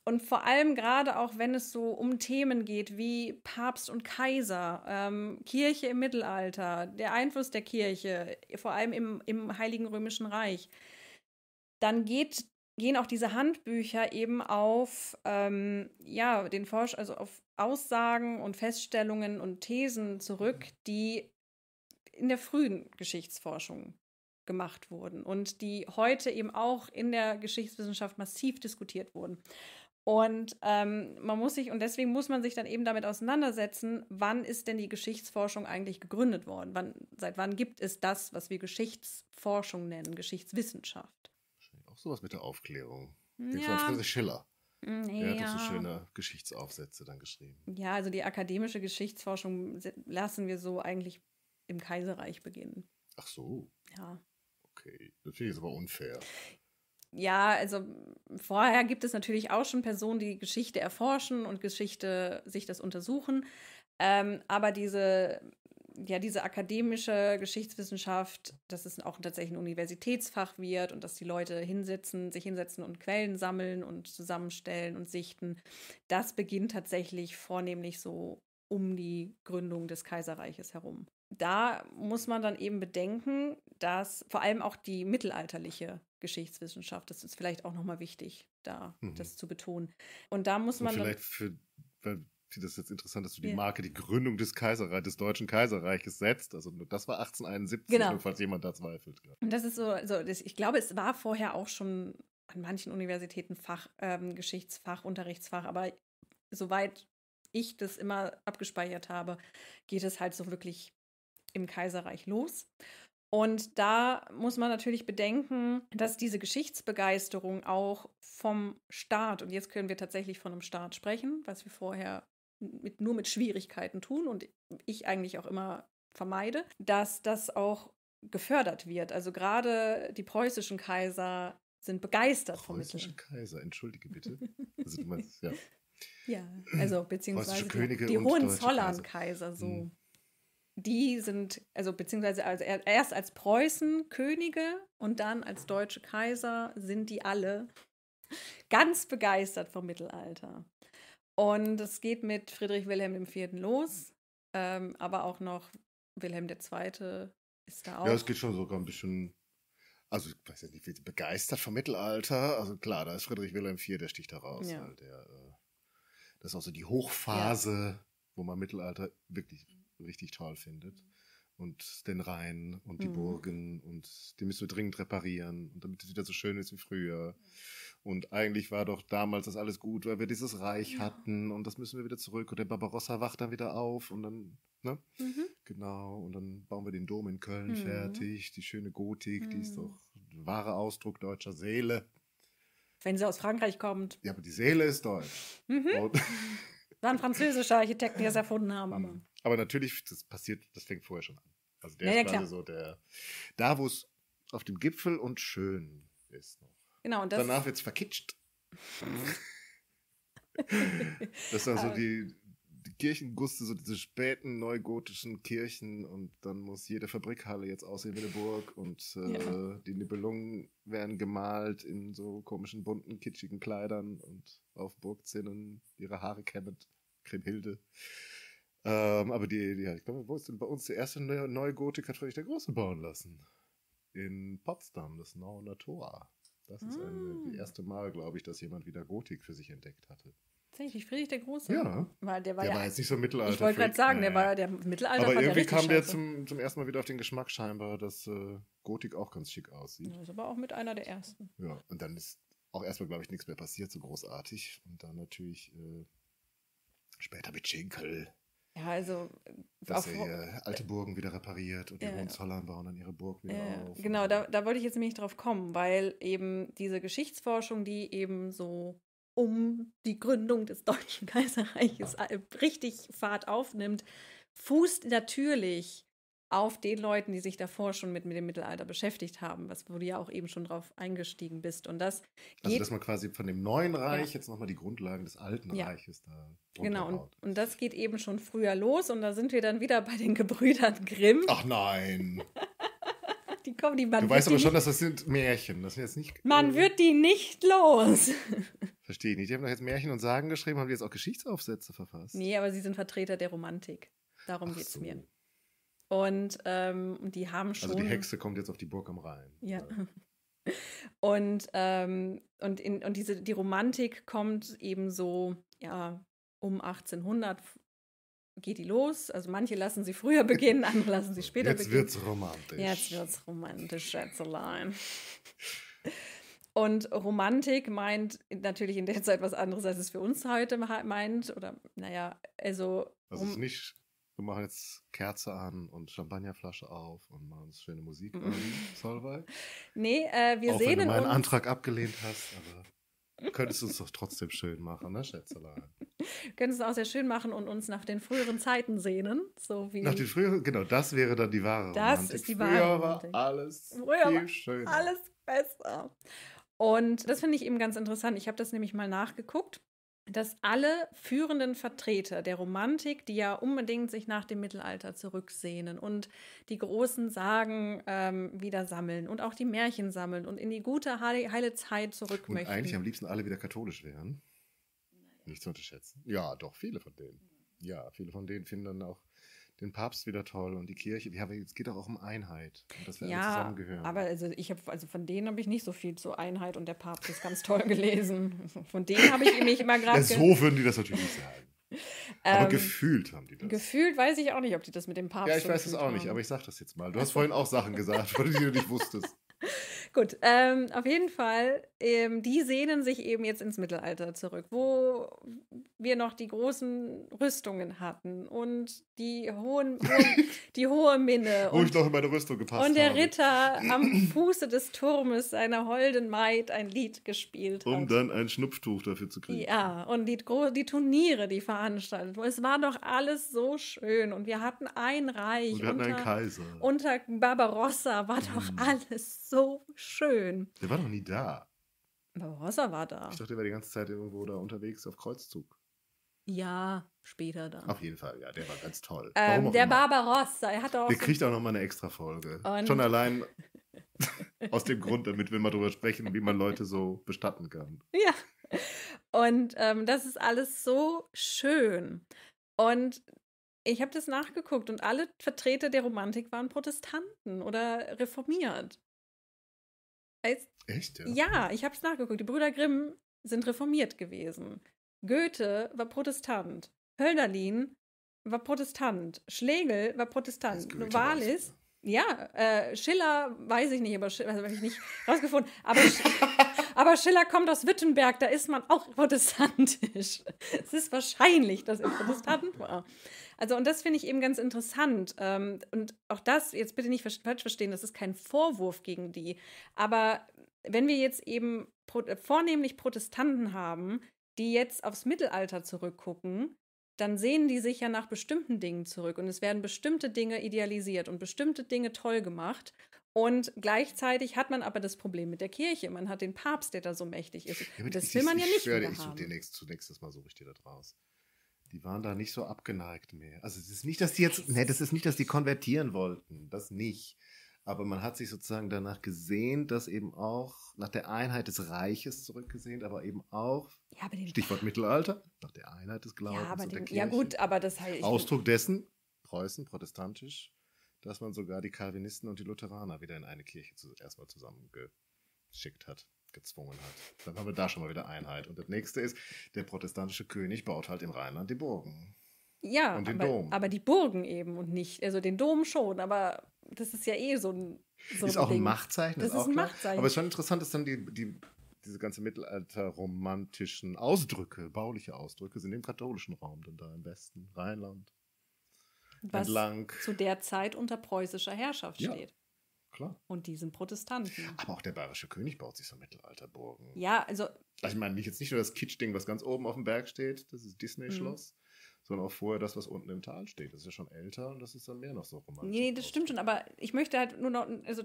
Und vor allem gerade auch, wenn es so um Themen geht wie Papst und Kaiser, ähm, Kirche im Mittelalter, der Einfluss der Kirche, vor allem im, im Heiligen Römischen Reich, dann geht gehen auch diese Handbücher eben auf ähm, ja den Forsch also auf Aussagen und Feststellungen und Thesen zurück, mhm. die in der frühen Geschichtsforschung gemacht wurden und die heute eben auch in der Geschichtswissenschaft massiv diskutiert wurden. Und ähm, man muss sich, und deswegen muss man sich dann eben damit auseinandersetzen, wann ist denn die Geschichtsforschung eigentlich gegründet worden? Wann, seit wann gibt es das, was wir Geschichtsforschung nennen, Geschichtswissenschaft? sowas mit der Aufklärung. Denkst ja. Franz Schiller. Nee, mm, er hat ja. so schöne Geschichtsaufsätze dann geschrieben. Ja, also die akademische Geschichtsforschung lassen wir so eigentlich im Kaiserreich beginnen. Ach so. Ja. Okay, das finde ich aber unfair. Ja, also vorher gibt es natürlich auch schon Personen, die Geschichte erforschen und Geschichte sich das untersuchen. Ähm, aber diese ja, diese akademische Geschichtswissenschaft, dass es auch tatsächlich ein Universitätsfach wird und dass die Leute hinsitzen, sich hinsetzen und Quellen sammeln und zusammenstellen und sichten, das beginnt tatsächlich vornehmlich so um die Gründung des Kaiserreiches herum. Da muss man dann eben bedenken, dass vor allem auch die mittelalterliche Geschichtswissenschaft, das ist vielleicht auch nochmal wichtig, da mhm. das zu betonen. Und da muss und man. Vielleicht für das ist jetzt interessant, dass du die ja. Marke, die Gründung des Kaiserreiches, des Deutschen Kaiserreiches setzt. Also das war 1871, genau. falls jemand da zweifelt. Ja. Und das ist so, so das, ich glaube, es war vorher auch schon an manchen Universitäten Fach, ähm, Geschichtsfach, Unterrichtsfach, aber soweit ich das immer abgespeichert habe, geht es halt so wirklich im Kaiserreich los. Und da muss man natürlich bedenken, dass diese Geschichtsbegeisterung auch vom Staat, und jetzt können wir tatsächlich von einem Staat sprechen, was wir vorher mit, nur mit Schwierigkeiten tun und ich eigentlich auch immer vermeide, dass das auch gefördert wird. Also gerade die preußischen Kaiser sind begeistert vom Preußische Kaiser, entschuldige bitte. *laughs* Also du meinst, ja. ja, also beziehungsweise die, die Hohenzollern-Kaiser, so. Hm. Die sind, also beziehungsweise als, erst als Preußen Könige und dann als deutsche Kaiser sind die alle ganz begeistert vom Mittelalter. Und es geht mit Friedrich Wilhelm IV. los, ähm, aber auch noch Wilhelm II. ist da auch. Ja, es geht schon sogar ein bisschen, also ich weiß ja nicht, begeistert vom Mittelalter. Also klar, da ist Friedrich Wilhelm IV., der sticht da raus. Ja. Halt, der, äh, das ist auch so die Hochphase, ja. wo man Mittelalter wirklich richtig toll findet und den Rhein und die mhm. Burgen und die müssen wir dringend reparieren und damit es wieder so schön ist wie früher. Und eigentlich war doch damals das alles gut, weil wir dieses Reich ja. hatten und das müssen wir wieder zurück und der Barbarossa wacht dann wieder auf und dann, ne? Mhm. Genau, und dann bauen wir den Dom in Köln mhm. fertig, die schöne Gotik, die ist mhm. doch wahrer Ausdruck deutscher Seele. Wenn sie aus Frankreich kommt. Ja, aber die Seele ist deutsch. Mhm. Waren französische Architekten, die das erfunden haben. Aber. Aber natürlich, das passiert, das fängt vorher schon an. Also der ja, ist ja, quasi so der, da wo es auf dem Gipfel und schön ist noch. Genau, und das Danach wird es verkitscht. *laughs* das sind also die, die Kirchenguste, so diese späten neugotischen Kirchen und dann muss jede Fabrikhalle jetzt aussehen wie eine Burg und äh, ja. die Nibelungen werden gemalt in so komischen, bunten, kitschigen Kleidern und auf Burgzinnen ihre Haare kämmend, Krimmhilde. Ähm, aber die, die, ich glaube, wo ist denn bei uns der erste neue, Gotik hat Friedrich der Große bauen lassen? In Potsdam, das Nauener Tor. Das ist mm. das ah. erste Mal, glaube ich, dass jemand wieder Gotik für sich entdeckt hatte. Tatsächlich, Friedrich der Große? Ja. Weil der war, der ja, war jetzt nicht so Mittelalter. Ich wollte gerade sagen, nee. der war der Mittelalter. Aber irgendwie der kam der zum, zum ersten Mal wieder auf den Geschmack scheinbar, dass äh, Gotik auch ganz schick aussieht. Das ist aber auch mit einer der ersten. Ja, und dann ist auch erstmal, glaube ich, nichts mehr passiert, so großartig. Und dann natürlich äh, später mit Schinkel ja, also. Dass er ihr äh, alte Burgen wieder repariert und die ja, Hohenzollern bauen dann ihre Burg wieder ja, auf. Genau, da, da wollte ich jetzt nämlich drauf kommen, weil eben diese Geschichtsforschung, die eben so um die Gründung des Deutschen Kaiserreiches äh, richtig Fahrt aufnimmt, fußt natürlich auf den Leuten, die sich davor schon mit, mit dem Mittelalter beschäftigt haben, was wo du ja auch eben schon drauf eingestiegen bist. Und das also, geht, also dass man quasi von dem neuen Reich ja. jetzt nochmal die Grundlagen des alten ja. Reiches da Genau, und, und, das geht eben schon früher los und da sind wir dann wieder bei den *laughs* Gebrüdern Grimm. Ach nein. *laughs* die kommen, die man Du weißt aber schon, dass das sind Märchen. Das sind jetzt nicht. Man äh, wird die nicht los. *laughs* Verstehe nicht. Die haben doch jetzt Märchen und Sagen geschrieben, haben die jetzt auch Geschichtsaufsätze verfasst. Nee, aber sie sind Vertreter der Romantik. Darum geht es so. mir. Und ähm, die haben schon. Also die Hexe kommt jetzt auf die Burg am Rhein. Ja. *laughs* Und, ähm, und, in, und diese, die Romantik kommt eben so, ja, um 1800 geht die los. Also manche lassen sie früher beginnen, andere lassen sie später jetzt beginnen. Jetzt wird's romantisch. Jetzt wird's romantisch, Schätzelein. *laughs* Und Romantik meint natürlich in der Zeit was anderes, als es für uns heute meint. Oder, naja, also. Das ist nicht wir machen jetzt Kerze an und Champagnerflasche auf und machen uns schöne Musik mhm. an, *laughs* Nee, äh, wir Auch sehen wenn du meinen uns. Antrag abgelehnt hast, aber könntest du es doch trotzdem schön machen, ne, Schätzelein? Könntest es auch sehr schön machen und uns nach den früheren Zeiten sehnen, so wie Nach den früheren, genau, das wäre dann die wahre Das Romantik. ist die wahre Früher war alles Früher viel schöner. alles besser. Und das finde ich eben ganz interessant. Ich habe das nämlich mal nachgeguckt dass alle führenden Vertreter der Romantik, die ja unbedingt sich nach dem Mittelalter zurücksehnen und die großen Sagen ähm, wieder sammeln und auch die Märchen sammeln und in die gute, heile Zeit zurück und eigentlich am liebsten alle wieder katholisch wären. Nicht zu unterschätzen. Ja, doch, viele von denen. Ja, viele von denen finden dann auch den Papst wieder toll und die Kirche. Ja, aber es geht auch um Einheit und dass wir ja, alle zusammengehören. Aber also ich habe, also von denen habe ich nicht so viel zu Einheit und der Papst ist ganz toll *laughs* gelesen. Von denen habe ich mich immer gerade. Ja, so würden die das natürlich nicht sagen. *laughs* Aber ähm, gefühlt haben die das. Gefühlt weiß ich auch nicht, ob die das mit dem Papst. Ja, ich weiß es auch haben. nicht, aber ich sage das jetzt mal. Du hast vorhin auch Sachen gesagt, *laughs* von denen du nicht wusstest. Gut, ähm, auf jeden Fall, ähm, die sehnen sich eben jetzt ins Mittelalter zurück, wo wir noch die großen Rüstungen hatten und die, hohen, *laughs* die hohe Minne. wo und, ich noch in meine Rüstung gepasst habe. Und der habe. Ritter *clears throat* am Fuße des Turmes seiner holden Maid ein Lied gespielt hat. Um dann ein Schnupftuch dafür zu kriegen. Ja, und die, die Turniere, die veranstaltet wurden. Es war doch alles so schön und wir hatten ein Reich. Und wir hatten unter, einen Kaiser. Unter Barbarossa war doch mm. alles so so schön. Der war doch nie da. Barbarossa war da. Ich dachte, der war die ganze Zeit irgendwo da unterwegs auf Kreuzzug. Ja, später dann. Auf jeden Fall, ja, der war ganz toll. Ähm, der immer? Barbarossa, er hat auch. Der so kriegt auch nochmal eine extra Folge. Und Schon allein *laughs* aus dem Grund, damit wir mal drüber sprechen, wie man Leute so bestatten kann. Ja. Und ähm, das ist alles so schön. Und ich habe das nachgeguckt und alle Vertreter der Romantik waren Protestanten oder reformiert. Als, Echt? Ja, ja ich habe es nachgeguckt. Die Brüder Grimm sind reformiert gewesen. Goethe war Protestant. Hölderlin war Protestant. Schlegel war Protestant. Novalis. Ja, äh, Schiller weiß ich nicht, aber Schiller habe ich nicht rausgefunden. Aber, *laughs* aber, Schiller kommt aus Wittenberg, da ist man auch protestantisch. Es ist wahrscheinlich, dass er Protestant war. Also, und das finde ich eben ganz interessant. Ähm, und auch das, jetzt bitte nicht falsch verstehen, das ist kein Vorwurf gegen die. Aber wenn wir jetzt eben äh, vornehmlich Protestanten haben, die jetzt aufs Mittelalter zurückgucken, dann sehen die sich ja nach bestimmten Dingen zurück und es werden bestimmte Dinge idealisiert und bestimmte Dinge toll gemacht. Und gleichzeitig hat man aber das Problem mit der Kirche. Man hat den Papst, der da so mächtig ist. Ja, das ich, will man ich, ja nicht. Ich ich suche dir zunächst das mal so richtig da draus. Die waren da nicht so abgeneigt mehr. Also es ist nicht, dass die jetzt, ne, das ist nicht, dass die konvertieren wollten, das nicht. Aber man hat sich sozusagen danach gesehen, dass eben auch nach der Einheit des Reiches zurückgesehen, aber eben auch ja, aber Stichwort Mittelalter, nach der Einheit des Glaubens. Ja, aber den, ja gut, aber das heißt. Ausdruck dessen, Preußen, protestantisch, dass man sogar die Calvinisten und die Lutheraner wieder in eine Kirche zu, erstmal zusammengeschickt hat gezwungen hat. Dann haben wir da schon mal wieder Einheit. Und das nächste ist, der protestantische König baut halt im Rheinland die Burgen. Ja, und den aber, Dom. aber die Burgen eben und nicht, also den Dom schon, aber das ist ja eh so ein. So ist ein auch Ding. ein Machtzeichen. Das ist, auch ein klar. Machtzeichen. Aber es ist schon interessant, dass dann die, die, diese ganze mittelalterromantischen Ausdrücke, bauliche Ausdrücke, sind im katholischen Raum dann da im Westen, Rheinland. Was entlang. zu der Zeit unter preußischer Herrschaft ja. steht. Klar. Und die sind Protestanten. Aber auch der bayerische König baut sich so Mittelalterburgen. Ja, also, also. Ich meine, nicht jetzt nicht nur das Kitschding, was ganz oben auf dem Berg steht, das ist Disney-Schloss, mhm. sondern auch vorher das, was unten im Tal steht. Das ist ja schon älter und das ist dann mehr noch so romantisch. Nee, das stimmt schon, aber ich möchte halt nur noch, also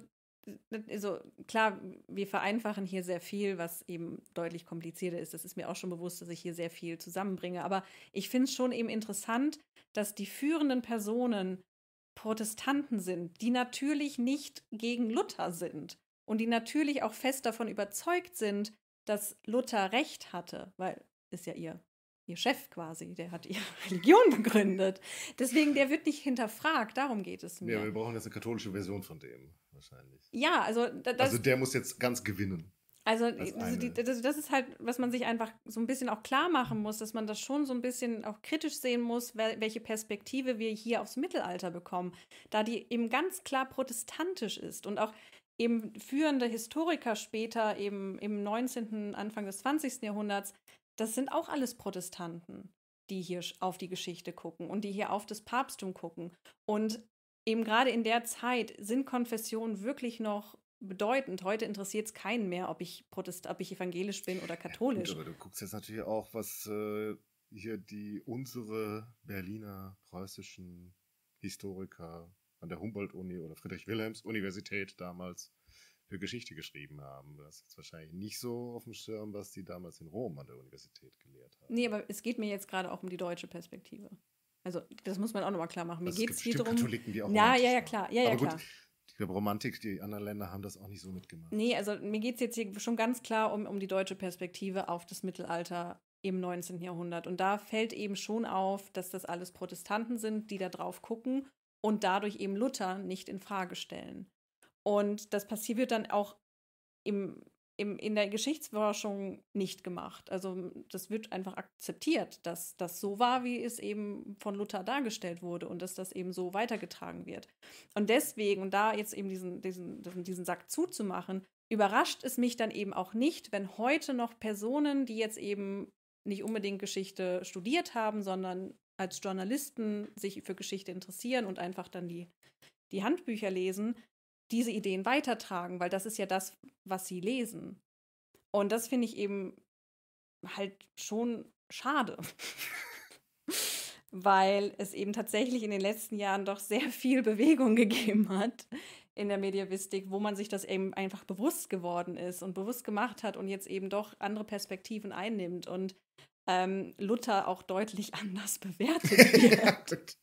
also klar, wir vereinfachen hier sehr viel, was eben deutlich komplizierter ist. Das ist mir auch schon bewusst, dass ich hier sehr viel zusammenbringe. Aber ich finde es schon eben interessant, dass die führenden Personen Protestanten sind, die natürlich nicht gegen Luther sind und die natürlich auch fest davon überzeugt sind, dass Luther recht hatte, weil ist ja ihr ihr Chef quasi, der hat ihre *laughs* Religion begründet. Deswegen, der wird nicht hinterfragt, darum geht es mir. Ja, wir brauchen jetzt eine katholische Version von dem, wahrscheinlich. Ja, also... Das, also der muss jetzt ganz gewinnen. Also das, die, das, das, ist halt, was man sich einfach so ein bisschen auch klar machen muss, dass man das schon so ein bisschen auch kritisch sehen muss, welche Perspektive wir hier aufs Mittelalter bekommen, da die eben ganz klar protestantisch ist und auch eben führende Historiker später eben im 19., Anfang des 20. Jahrhunderts, das sind auch alles Protestanten, die hier auf die Geschichte gucken und die hier auf das Papsttum gucken. Und eben gerade in der Zeit sind Konfessionen wirklich noch bedeutend. Heute interessiert es keinen mehr, ob ich Protest, ob ich evangelisch bin oder katholisch. Ja, gut, aber du guckst jetzt natürlich auch, was äh, hier die unsere Berliner preußischen Historiker an der Humboldt-Uni oder Friedrich-Wilhelms-Universität damals für Geschichte geschrieben haben. Das ist jetzt wahrscheinlich nicht so auf dem Schirm, was die damals in Rom an der Universität gelehrt haben. Nee, aber es geht mir jetzt gerade auch um die deutsche Perspektive. Also, das muss man auch nochmal klar machen. Mir geht also, es hier darum. ja, ja, ja, klar. Ja, ja, aber klar. Gut, glaube, Romantik, die anderen Länder haben das auch nicht so mitgemacht. Nee, also mir geht es jetzt hier schon ganz klar um, um die deutsche Perspektive auf das Mittelalter im 19. Jahrhundert. Und da fällt eben schon auf, dass das alles Protestanten sind, die da drauf gucken und dadurch eben Luther nicht in Frage stellen. Und das passiert dann auch im im, in der Geschichtsforschung nicht gemacht. Also das wird einfach akzeptiert, dass das so war, wie es eben von Luther dargestellt wurde und dass das eben so weitergetragen wird. Und deswegen, und da jetzt eben diesen, diesen, diesen Sack zuzumachen, überrascht es mich dann eben auch nicht, wenn heute noch Personen, die jetzt eben nicht unbedingt Geschichte studiert haben, sondern als Journalisten sich für Geschichte interessieren und einfach dann die, die Handbücher lesen, diese Ideen weitertragen, weil das ist ja das, was sie lesen. Und das finde ich eben halt schon schade. *laughs* weil es eben tatsächlich in den letzten Jahren doch sehr viel Bewegung *laughs* gegeben hat in der Mediavistik, wo man sich das eben einfach bewusst geworden ist und bewusst gemacht hat und jetzt eben doch andere Perspektiven einnimmt und ähm, Luther auch deutlich *laughs* anders bewertet wird.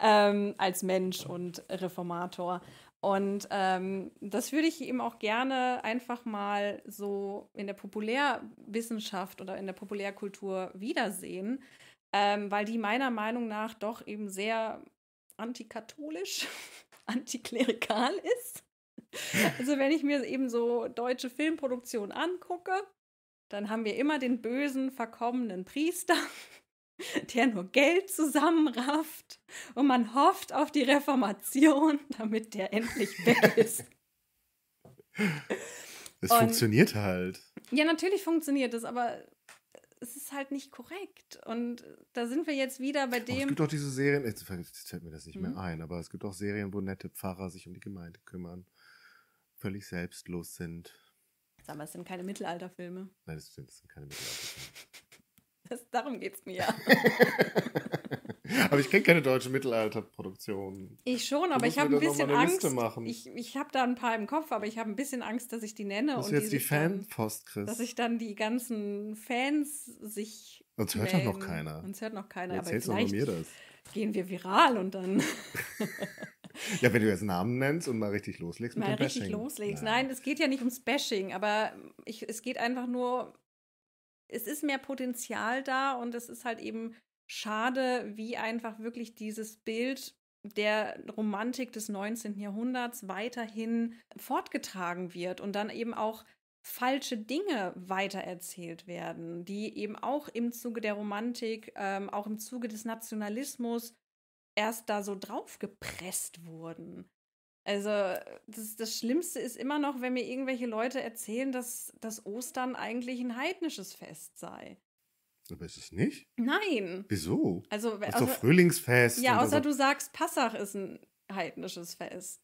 ähm, als Mensch und Reformator. Und ähm, das würde ich eben auch gerne einfach mal so in der Populärwissenschaft oder in der Populärkultur wiedersehen, ähm, weil die meiner Meinung nach doch eben sehr antikatholisch, *laughs* antiklerikal ist. Also wenn ich mir eben so deutsche Filmproduktionen angucke, dann haben wir immer den bösen, verkommenen Priester, der nur Geld zusammenrafft und man hofft auf die Reformation, *laughs* damit der endlich weg ist. *laughs* Es funktioniert halt. Ja, natürlich funktioniert es, aber es ist halt nicht korrekt. Und da sind wir jetzt wieder bei dem. Aber es gibt auch diese Serien, jetzt fällt mir das nicht mhm. mehr ein, aber es gibt auch Serien, wo nette Pfarrer sich um die Gemeinde kümmern, völlig selbstlos sind. Sag mal, es sind keine Mittelalterfilme. Nein, es sind keine Mittelalterfilme. *laughs* Das, darum es mir. ja. *laughs* aber ich kenne keine deutsche Mittelalterproduktion. Ich schon, aber ich habe ein bisschen Angst. Ich, ich habe da ein paar im Kopf, aber ich habe ein bisschen Angst, dass ich die nenne. Das ist jetzt die, Fanpost, Chris. Dass ich dann die ganzen Fans sich. Uns hört doch noch keiner. Uns hört noch keiner, erzählst aber vielleicht mir das. gehen wir viral und dann. *laughs* Ja, wenn du jetzt Namen nennst und mal richtig loslegst mal mit mal dem richtig Bashing. loslegst. Nein. Nein. es geht ja nicht ums Bashing, aber ich, es geht einfach nur es ist mehr Potenzial da und es ist halt eben schade, wie einfach wirklich dieses Bild der Romantik des 19. Jahrhunderts weiterhin fortgetragen wird und dann eben auch falsche Dinge weitererzählt werden, die eben auch im Zuge der Romantik, ähm, auch im Zuge des Nationalismus erst da so draufgepresst wurden. Also das, das Schlimmste ist immer noch, wenn mir irgendwelche Leute erzählen, dass das Ostern eigentlich ein heidnisches Fest sei. Aber ist es nicht? Nein. Wieso? Also, das ist doch Frühlingsfest. Ja, außer so. Also du sagst, Passach ist ein heidnisches Fest.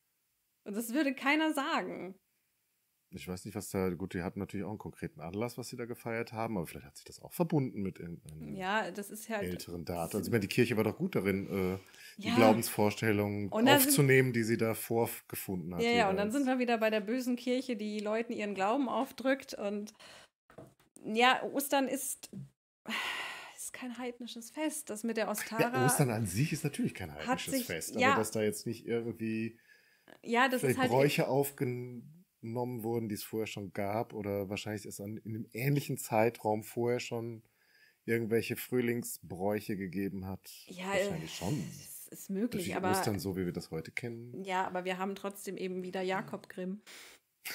Und das würde keiner sagen ich weiß nicht, was da, gut, die hatten natürlich auch einen konkreten Anlass, was sie da gefeiert haben, aber vielleicht hat sich das auch verbunden mit in, ja, das ist halt, älteren Daten. Also ich meine, die Kirche war doch gut darin, äh, die ja. Glaubensvorstellungen aufzunehmen, sind, die sie da vorgefunden hat. Ja, ja, und dann sind wir wieder bei der bösen Kirche, die Leuten ihren Glauben aufdrückt und ja, Ostern ist kein heidnisches Fest. Das mit der Ostara. Ja, Ostern an sich ist natürlich kein heidnisches sich, Fest, aber ja, dass da jetzt nicht irgendwie ja, das ist halt Bräuche aufgen genommen wurden, die es vorher schon gab oder wahrscheinlich ist an, in einem ähnlichen Zeitraum vorher schon irgendwelche Frühlingsbräuche gegeben hat. Ja, äh, wahrscheinlich schon. Es ist möglich, Durch aber dann so, wie wir das heute kennen. Ja, aber wir haben trotzdem eben wieder Jakob Grimm.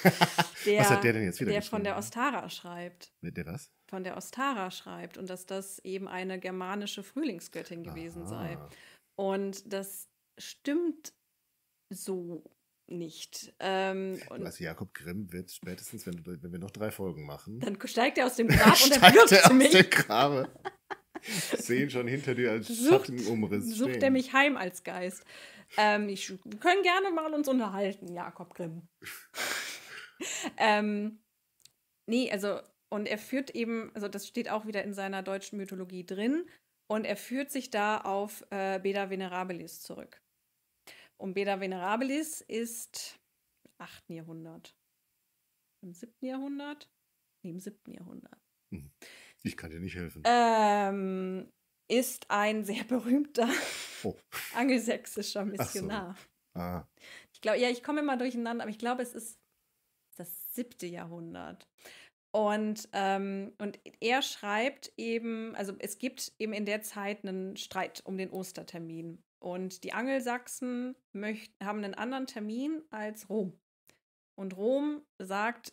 der, *laughs* was hat der denn jetzt wieder? Der von der Ostara schreibt. der was? Von der Ostara schreibt und dass das eben eine germanische Frühlingsgöttin gewesen Aha. sei. Und das stimmt so nicht. Ähm, und also Jakob Grimm wird spätestens, wenn, du, wenn, wir noch drei Folgen machen. Dann steigt er aus dem Grab *laughs* und er wirkt aus mich. dem Grabe. Sehen schon hinter dir als sucht, Schattenumriss. Sucht stehen. er mich heim als Geist. Ähm, ich, wir können gerne mal uns unterhalten, Jakob Grimm. *laughs* ähm, nee, also, und er führt eben, also das steht auch wieder in seiner deutschen Mythologie drin, und er führt sich da auf äh, Beda Venerabilis zurück. Umbeda Venerabilis ist 8. Jahrhundert. Im 7. Jahrhundert? Nee, im 7. Jahrhundert. Hm. Ich kann dir nicht helfen. Ähm, ist ein sehr berühmter oh. *laughs* angelsächsischer Missionar. So. Ah. Ich glaube, ja, ich komme immer durcheinander, aber ich glaube, es ist das 7. Jahrhundert. Und, ähm, und er schreibt eben, also es gibt eben in der Zeit einen Streit um den Ostertermin. Und die Angelsachsen möcht, haben einen anderen Termin als Rom. Und Rom sagt,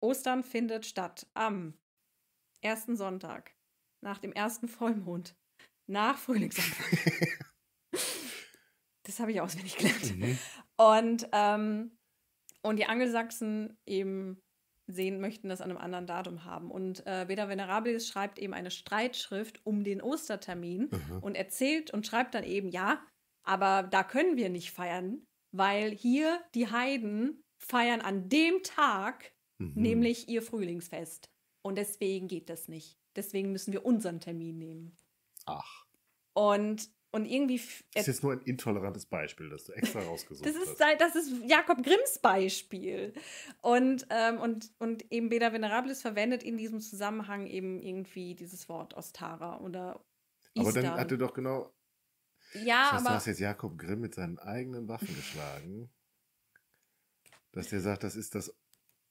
Ostern findet statt am ersten Sonntag, nach dem ersten Vollmond, nach Frühlingsanfang. *laughs* das habe ich auswendig gelernt. Mhm. Und, ähm, und die Angelsachsen eben sehen möchten, das an einem anderen Datum haben. Und äh, Beda Venerabilis schreibt eben eine Streitschrift um den Ostertermin mhm. und erzählt und schreibt dann eben, ja, aber da können wir nicht feiern, weil hier die Heiden feiern an dem Tag, mhm. nämlich ihr Frühlingsfest. Und deswegen geht das nicht. Deswegen müssen wir unseren Termin nehmen. Ach. Und und irgendwie. Das ist jetzt nur ein intolerantes Beispiel, das du extra rausgesucht das ist, hast. Das ist Jakob Grimms Beispiel. Und, ähm, und, und eben Beda Venerables verwendet in diesem Zusammenhang eben irgendwie dieses Wort Ostara oder. Eastern. Aber dann hat er doch genau. Ja, aber. Du hast jetzt Jakob Grimm mit seinen eigenen Waffen geschlagen. dass der sagt, das ist das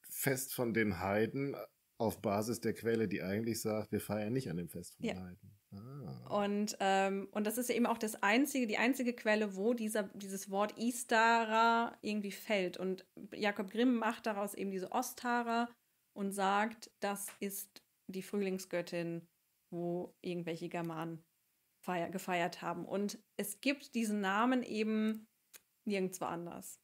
Fest von den Heiden auf Basis der Quelle, die eigentlich sagt, wir feiern nicht an dem Fest von ja. den Heiden. Ah. Und, ähm, und das ist ja eben auch das einzige, die einzige Quelle, wo dieser, dieses Wort Istara irgendwie fällt. Und Jakob Grimm macht daraus eben diese Ostara und sagt, das ist die Frühlingsgöttin, wo irgendwelche Germanen gefeiert haben. Und es gibt diesen Namen eben nirgendwo anders.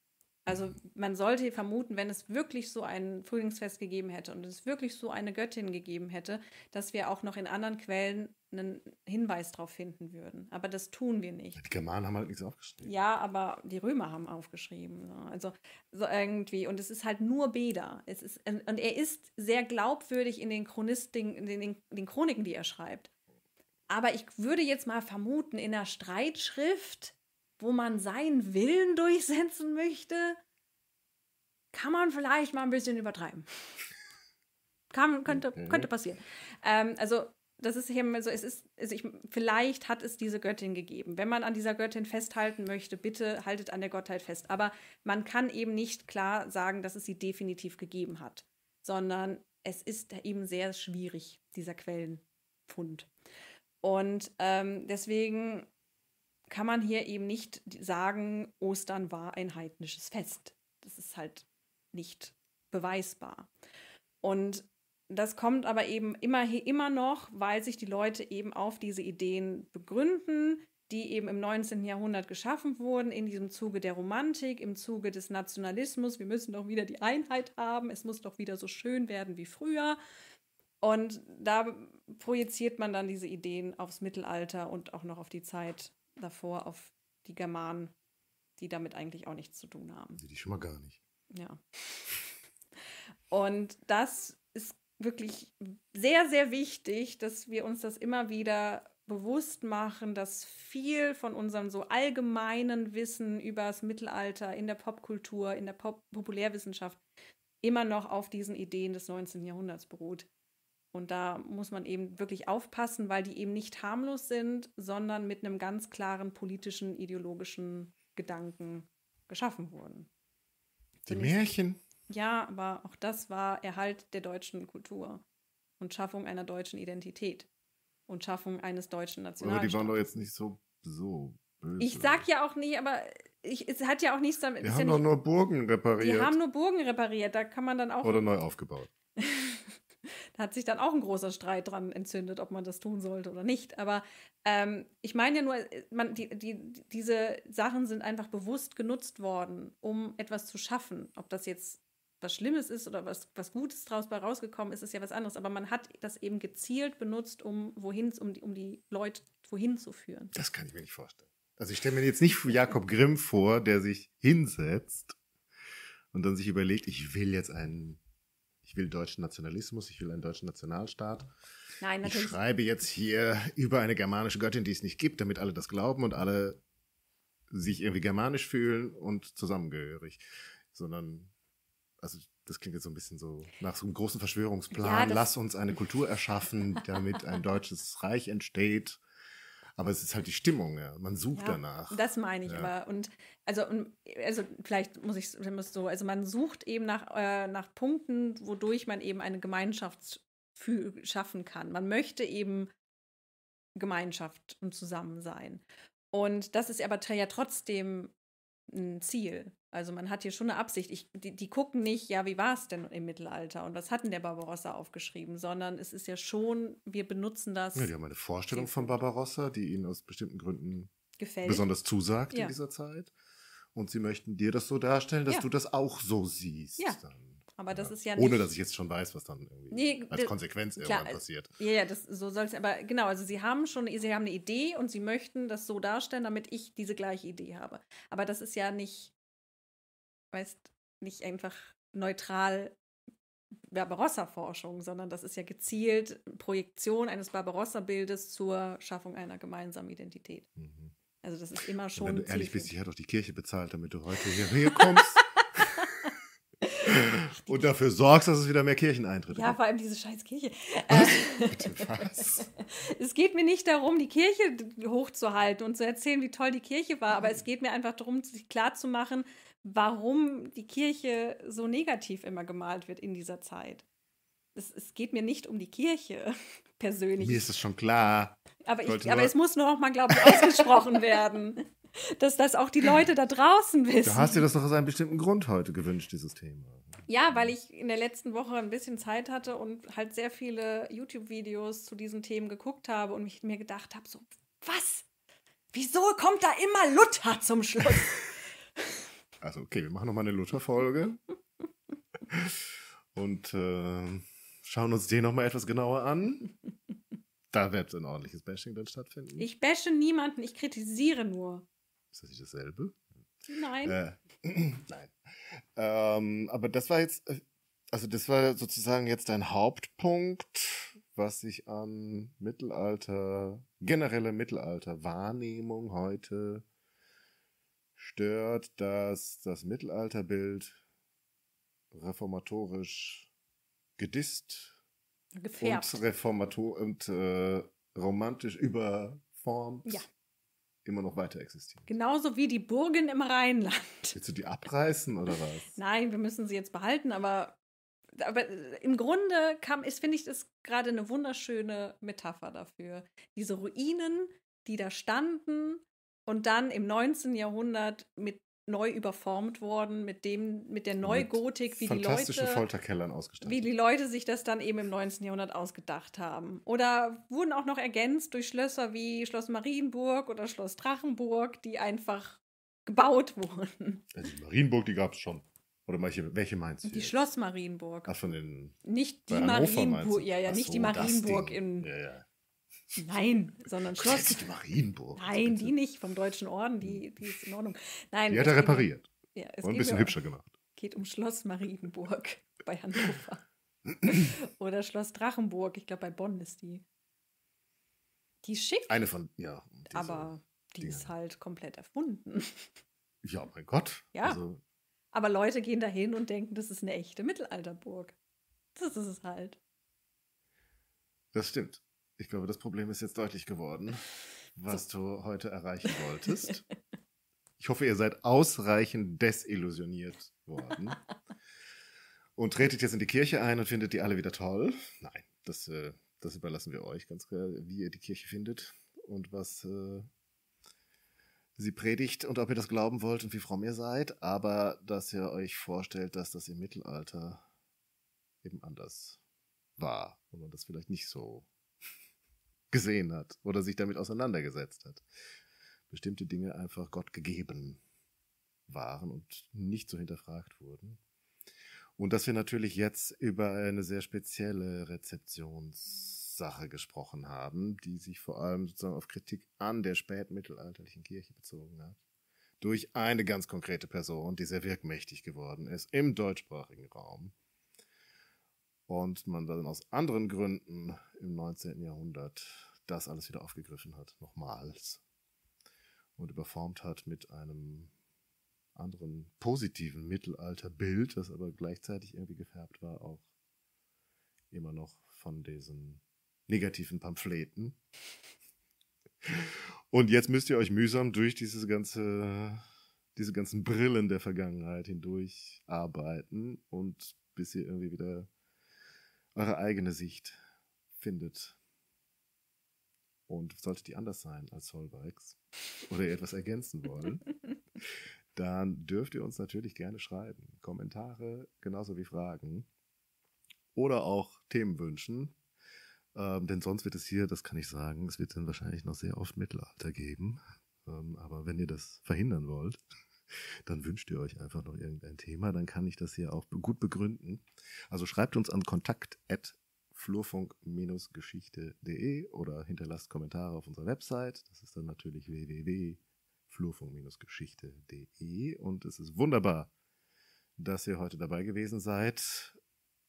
Also man sollte vermuten, wenn es wirklich so ein Frühlingsfest gegeben hätte und es wirklich so eine Göttin gegeben hätte, dass wir auch noch in anderen Quellen einen Hinweis darauf finden würden. Aber das tun wir nicht. Die Germanen haben halt nichts aufgeschrieben. Ja, aber die Römer haben aufgeschrieben. Ne? Also so irgendwie. Und es ist halt nur Beda. Es ist, und er ist sehr glaubwürdig in den, Chronisting, in den, in den Chroniken, die er schreibt. Aber ich würde jetzt mal vermuten, in einer Streitschrift wo man seinen Willen durchsetzen möchte, kann man vielleicht mal ein bisschen übertreiben. kann, könnte, könnte passieren. Ähm, also das ist hier so, es ist, also ich, vielleicht hat es diese Göttin gegeben. Wenn man an dieser Göttin festhalten möchte, bitte haltet an der Gottheit fest. Aber man kann eben nicht klar sagen, dass es sie definitiv gegeben hat, sondern es ist eben sehr schwierig, dieser Quellenfund. Und ähm, deswegen kann man hier eben nicht sagen, Ostern war ein heidnisches Fest. Das ist halt nicht beweisbar. Und das kommt aber eben immer, immer noch, weil sich die Leute eben auf diese Ideen begründen, die eben im 19. Jahrhundert geschaffen wurden, in diesem Zuge der Romantik, im Zuge des Nationalismus. Wir müssen doch wieder die Einheit haben, es muss doch wieder so schön werden wie früher. Und da projiziert man dann diese Ideen aufs Mittelalter und auch noch auf die Zeit davor auf die Germanen, die damit eigentlich auch nichts zu tun haben. Also die schon mal gar nicht. Ja. Und das ist wirklich sehr, sehr wichtig, dass wir uns das immer wieder bewusst machen, dass viel von unserem so allgemeinen Wissen über das Mittelalter in der Popkultur, in der Pop Populärwissenschaft immer noch auf diesen Ideen des 19. Jahrhunderts beruht. Und da muss man eben wirklich aufpassen, weil die eben nicht harmlos sind, sondern mit einem ganz klaren politischen, ideologischen Gedanken geschaffen wurden. Die Märchen. Ja, aber auch das war Erhalt der deutschen Kultur und Schaffung einer deutschen Identität und Schaffung eines deutschen Nationalstaates. Aber die waren doch jetzt nicht so, so böse. Ich sag ja auch nicht, aber ich, es hat ja auch nichts damit. Wir haben ja doch nur Burgen repariert. Wir haben nur Burgen repariert, da kann man dann auch. Oder neu aufgebaut. *laughs* Da hat sich dann auch ein großer Streit dran entzündet, ob man das tun sollte oder nicht. Aber ähm, ich meine ja nur, äh, man, die, die, diese Sachen sind einfach bewusst genutzt worden, um etwas zu schaffen. Ob das jetzt was Schlimmes ist oder was, was Gutes draus bei rausgekommen ist, ist ja was anderes. Aber man hat das eben gezielt benutzt, um wohin, um die, um die Leute wohin zu führen. Das kann ich mir nicht vorstellen. Also ich stelle mir jetzt nicht Jakob Grimm vor, der sich hinsetzt und dann sich überlegt, ich will jetzt einen ich will deutschen Nationalismus, ich will einen deutschen Nationalstaat. Nein, natürlich. Ich schreibe jetzt hier über eine germanische Göttin, die es nicht gibt, damit alle das glauben und alle sich irgendwie germanisch fühlen und zusammengehörig. Sondern, also das klingt jetzt so ein bisschen so nach so einem großen Verschwörungsplan. Ja, Lass uns eine Kultur erschaffen, damit ein deutsches Reich entsteht. Aber es ist halt die Stimmung, ja. man sucht ja, danach. Das meine ich ja. aber. Und also, und, also vielleicht muss ich es so, also man sucht eben nach, äh, nach Punkten, wodurch man eben eine Gemeinschaft schaffen kann. Man möchte eben Gemeinschaft und Zusammensein. Und das ist aber ja trotzdem ein Ziel. Also man hat hier schon eine Absicht. Ich, die, die gucken nicht, ja, wie war es denn im Mittelalter und was hat denn der Barbarossa aufgeschrieben, sondern es ist ja schon, wir benutzen das. Ja, die haben eine Vorstellung von Barbarossa, die ihnen aus bestimmten Gründen gefällt. besonders zusagt ja. in dieser Zeit. Und sie möchten dir das so darstellen, dass ja. du das auch so siehst. Ja. Dann. Aber das ja, ist ja nicht, Ohne dass ich jetzt schon weiß, was dann irgendwie nee, als Konsequenz klar, irgendwann äh, passiert. Ja, ja, das, so soll es aber, genau, also sie haben schon, sie haben eine Idee und sie möchten das so darstellen, damit ich diese gleiche Idee habe. Aber das ist ja nicht, weißt, nicht einfach neutral Barbarossa-Forschung, sondern das ist ja gezielt Projektion eines Barbarossa-Bildes zur Schaffung einer gemeinsamen Identität. Mhm. Also das ist immer schon. Wenn du ehrlich bist, ich habe doch die Kirche bezahlt, damit du heute hier, hier *laughs* kommst und dafür sorgst, dass es wieder mehr Kircheneintritte ja, gibt. Ja, vor allem diese scheiß Kirche. Was? Äh, *laughs* Bitte, was? *laughs* Es geht mir nicht darum, die Kirche hochzuhalten und zu erzählen, wie toll die Kirche war, aber es geht mir einfach darum, sich klarzumachen, warum die Kirche so negativ immer gemalt wird in dieser Zeit. Es, es geht mir nicht um die Kirche *laughs* persönlich. Mir ist es schon klar. Aber, ich, aber es muss nur noch mal, glaube ich, ausgesprochen werden dass das auch die Leute da draußen wissen. Du hast dir das doch aus einem bestimmten Grund heute gewünscht, dieses Thema. Ja, weil ich in der letzten Woche ein bisschen Zeit hatte und halt sehr viele YouTube-Videos zu diesen Themen geguckt habe und mich mir gedacht habe, so, was? Wieso kommt da immer Luther zum Schluss? *laughs* Also, okay, wir machen nochmal eine Luther-Folge. *laughs* und äh, schauen uns den nochmal etwas genauer an. Da wird ein ordentliches Bashing dann stattfinden. Ich bashe niemanden, ich kritisiere nur. Ist das nicht dasselbe? Nein. Äh, *clears throat* nein. Ähm, aber das war jetzt, äh, also das war sozusagen jetzt dein Hauptpunkt, was sich an Mittelalter, generelle Mittelalter-Wahrnehmung heute stört, dass das Mittelalterbild reformatorisch gedisst Gefärbt. und reformator und äh, romantisch überformt ja immer noch weiter existieren. Genauso wie die Burgen im Rheinland. Willst du die abreißen oder was? *laughs* Nein, wir müssen sie jetzt behalten, aber, aber im Grunde kam, ist, finde ich, das gerade eine wunderschöne Metapher dafür. Diese Ruinen, die da standen und dann im 19. Jahrhundert mit neu überformt worden mit dem, mit der Neugotik, wie die Leute. Folterkellern ausgestattet. Wie die Leute sich das dann eben im 19. Jahrhundert ausgedacht haben. Oder wurden auch noch ergänzt durch Schlösser wie Schloss Marienburg oder Schloss Drachenburg, die einfach gebaut wurden. Also die Marienburg, die gab es schon. Oder welche, welche meinst du? Die jetzt? Schloss Marienburg. Ach, von den. Nicht die Marienburg. Ja, ja, Ach nicht so, die Marienburg in ja, ja. Nein, sondern Schloss. Die Marienburg. Nein, die nicht, vom Deutschen Orden, die, die ist in Ordnung. Nein, die hat er repariert. Ja, und ein bisschen um, hübscher gemacht. Geht um Schloss Marienburg *laughs* bei Hannover. *clears throat* Oder Schloss Drachenburg, ich glaube bei Bonn ist die. Die ist schick. Eine von, ja. aber die, die, ist halt komplett erfunden. *laughs* Ja, mein Gott. Ja. Also, aber Leute gehen da hin und denken, das ist eine echte Mittelalterburg. Das ist es halt. Das stimmt. Ich glaube, das Problem ist jetzt deutlich geworden, was so. du heute erreichen wolltest. *laughs* Ich hoffe, ihr seid ausreichend desillusioniert worden. *laughs* und tretet jetzt in die Kirche ein und findet die alle wieder toll. Nein, das, äh, das überlassen wir euch ganz klar, wie ihr die Kirche findet und was äh, sie predigt und ob ihr das glauben wollt und wie fromm ihr seid, aber dass ihr euch vorstellt, dass das im Mittelalter eben anders war und man das vielleicht nicht so gesehen hat oder sich damit auseinandergesetzt hat. Bestimmte Dinge einfach Gott gegeben waren und nicht so hinterfragt wurden. Und dass wir natürlich jetzt über eine sehr spezielle Rezeptionssache gesprochen haben, die sich vor allem sozusagen auf Kritik an der spätmittelalterlichen Kirche bezogen hat. Durch eine ganz konkrete Person, die sehr wirkmächtig geworden ist im deutschsprachigen Raum und man dann aus anderen Gründen im 19. Jahrhundert das alles wieder aufgegriffen hat, nochmals. Und überformt hat mit einem anderen positiven Mittelalterbild, das aber gleichzeitig irgendwie gefärbt war, auch immer noch von diesen negativen Pamphleten. Und jetzt müsst ihr euch mühsam durch dieses ganze, diese ganzen Brillen der Vergangenheit hindurch arbeiten und bis ihr irgendwie wieder eure eigene Sicht findet. Und solltet ihr anders sein als Solbergs oder ihr etwas ergänzen wollen, *laughs* dann dürft ihr uns natürlich gerne schreiben. Kommentare genauso wie Fragen oder auch Themen wünschen. Ähm, denn sonst wird es hier, das kann ich sagen, es wird dann wahrscheinlich noch sehr oft Mittelalter geben. Ähm, aber wenn ihr das verhindern wollt, dann wünscht ihr euch einfach noch irgendein Thema, dann kann ich das hier auch gut begründen. Also schreibt uns an kontakt flurfunk-geschichte.de oder hinterlasst Kommentare auf unserer Website. Das ist dann natürlich www.flurfunk-geschichte.de und es ist wunderbar, dass ihr heute dabei gewesen seid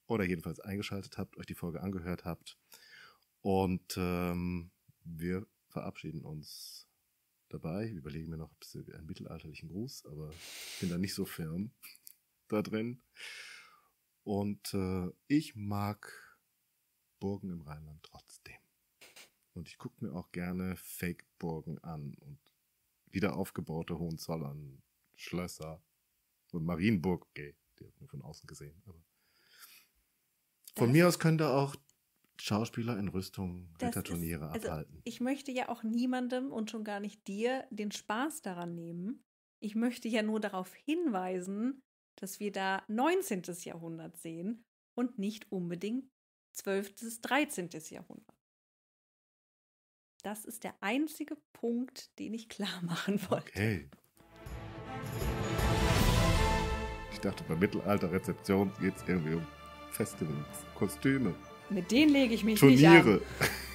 oder jedenfalls eingeschaltet habt, euch die Folge angehört habt und ähm, wir verabschieden uns dabei. Ich überlege mir noch einen mittelalterlichen Gruß, aber bin da nicht so firm *laughs* da drin. Und äh, ich mag Burgen im Rheinland trotzdem. Und ich gucke mir auch gerne Fake-Burgen an und wieder aufgebaute Hohenzollern, Schlösser und Marienburg. Okay, die habe ich nur von außen gesehen. Aber von mir aus könnte auch Schauspieler in Rüstung Ritterturniere ist, also abhalten. Ich möchte ja auch niemandem und schon gar nicht dir den Spaß daran nehmen. Ich möchte ja nur darauf hinweisen, dass wir da 19. Jahrhundert sehen und nicht unbedingt 12. bis 13. Jahrhundert. Das ist der einzige Punkt, den ich klar *laughs* machen wollte. Okay. Ich dachte, bei Mittelalterrezeption geht es irgendwie um Festivals, Kostüme. Mit denen lege ich mich Turniere. nicht an.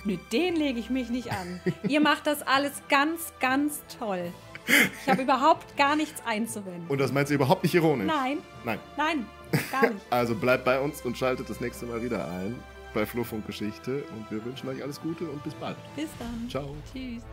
Mit denen lege ich mich nicht an. Ihr macht das alles ganz, ganz toll. Ich habe überhaupt gar nichts einzuwenden. Und das meint sie überhaupt nicht ironisch? Nein. Nein. Nein, gar nicht. *laughs* Also bleibt bei uns und schaltet das nächste Mal wieder ein bei Fluff und Geschichte. Und wir wünschen euch alles Gute und bis bald. Bis dann. Ciao. Tschüss.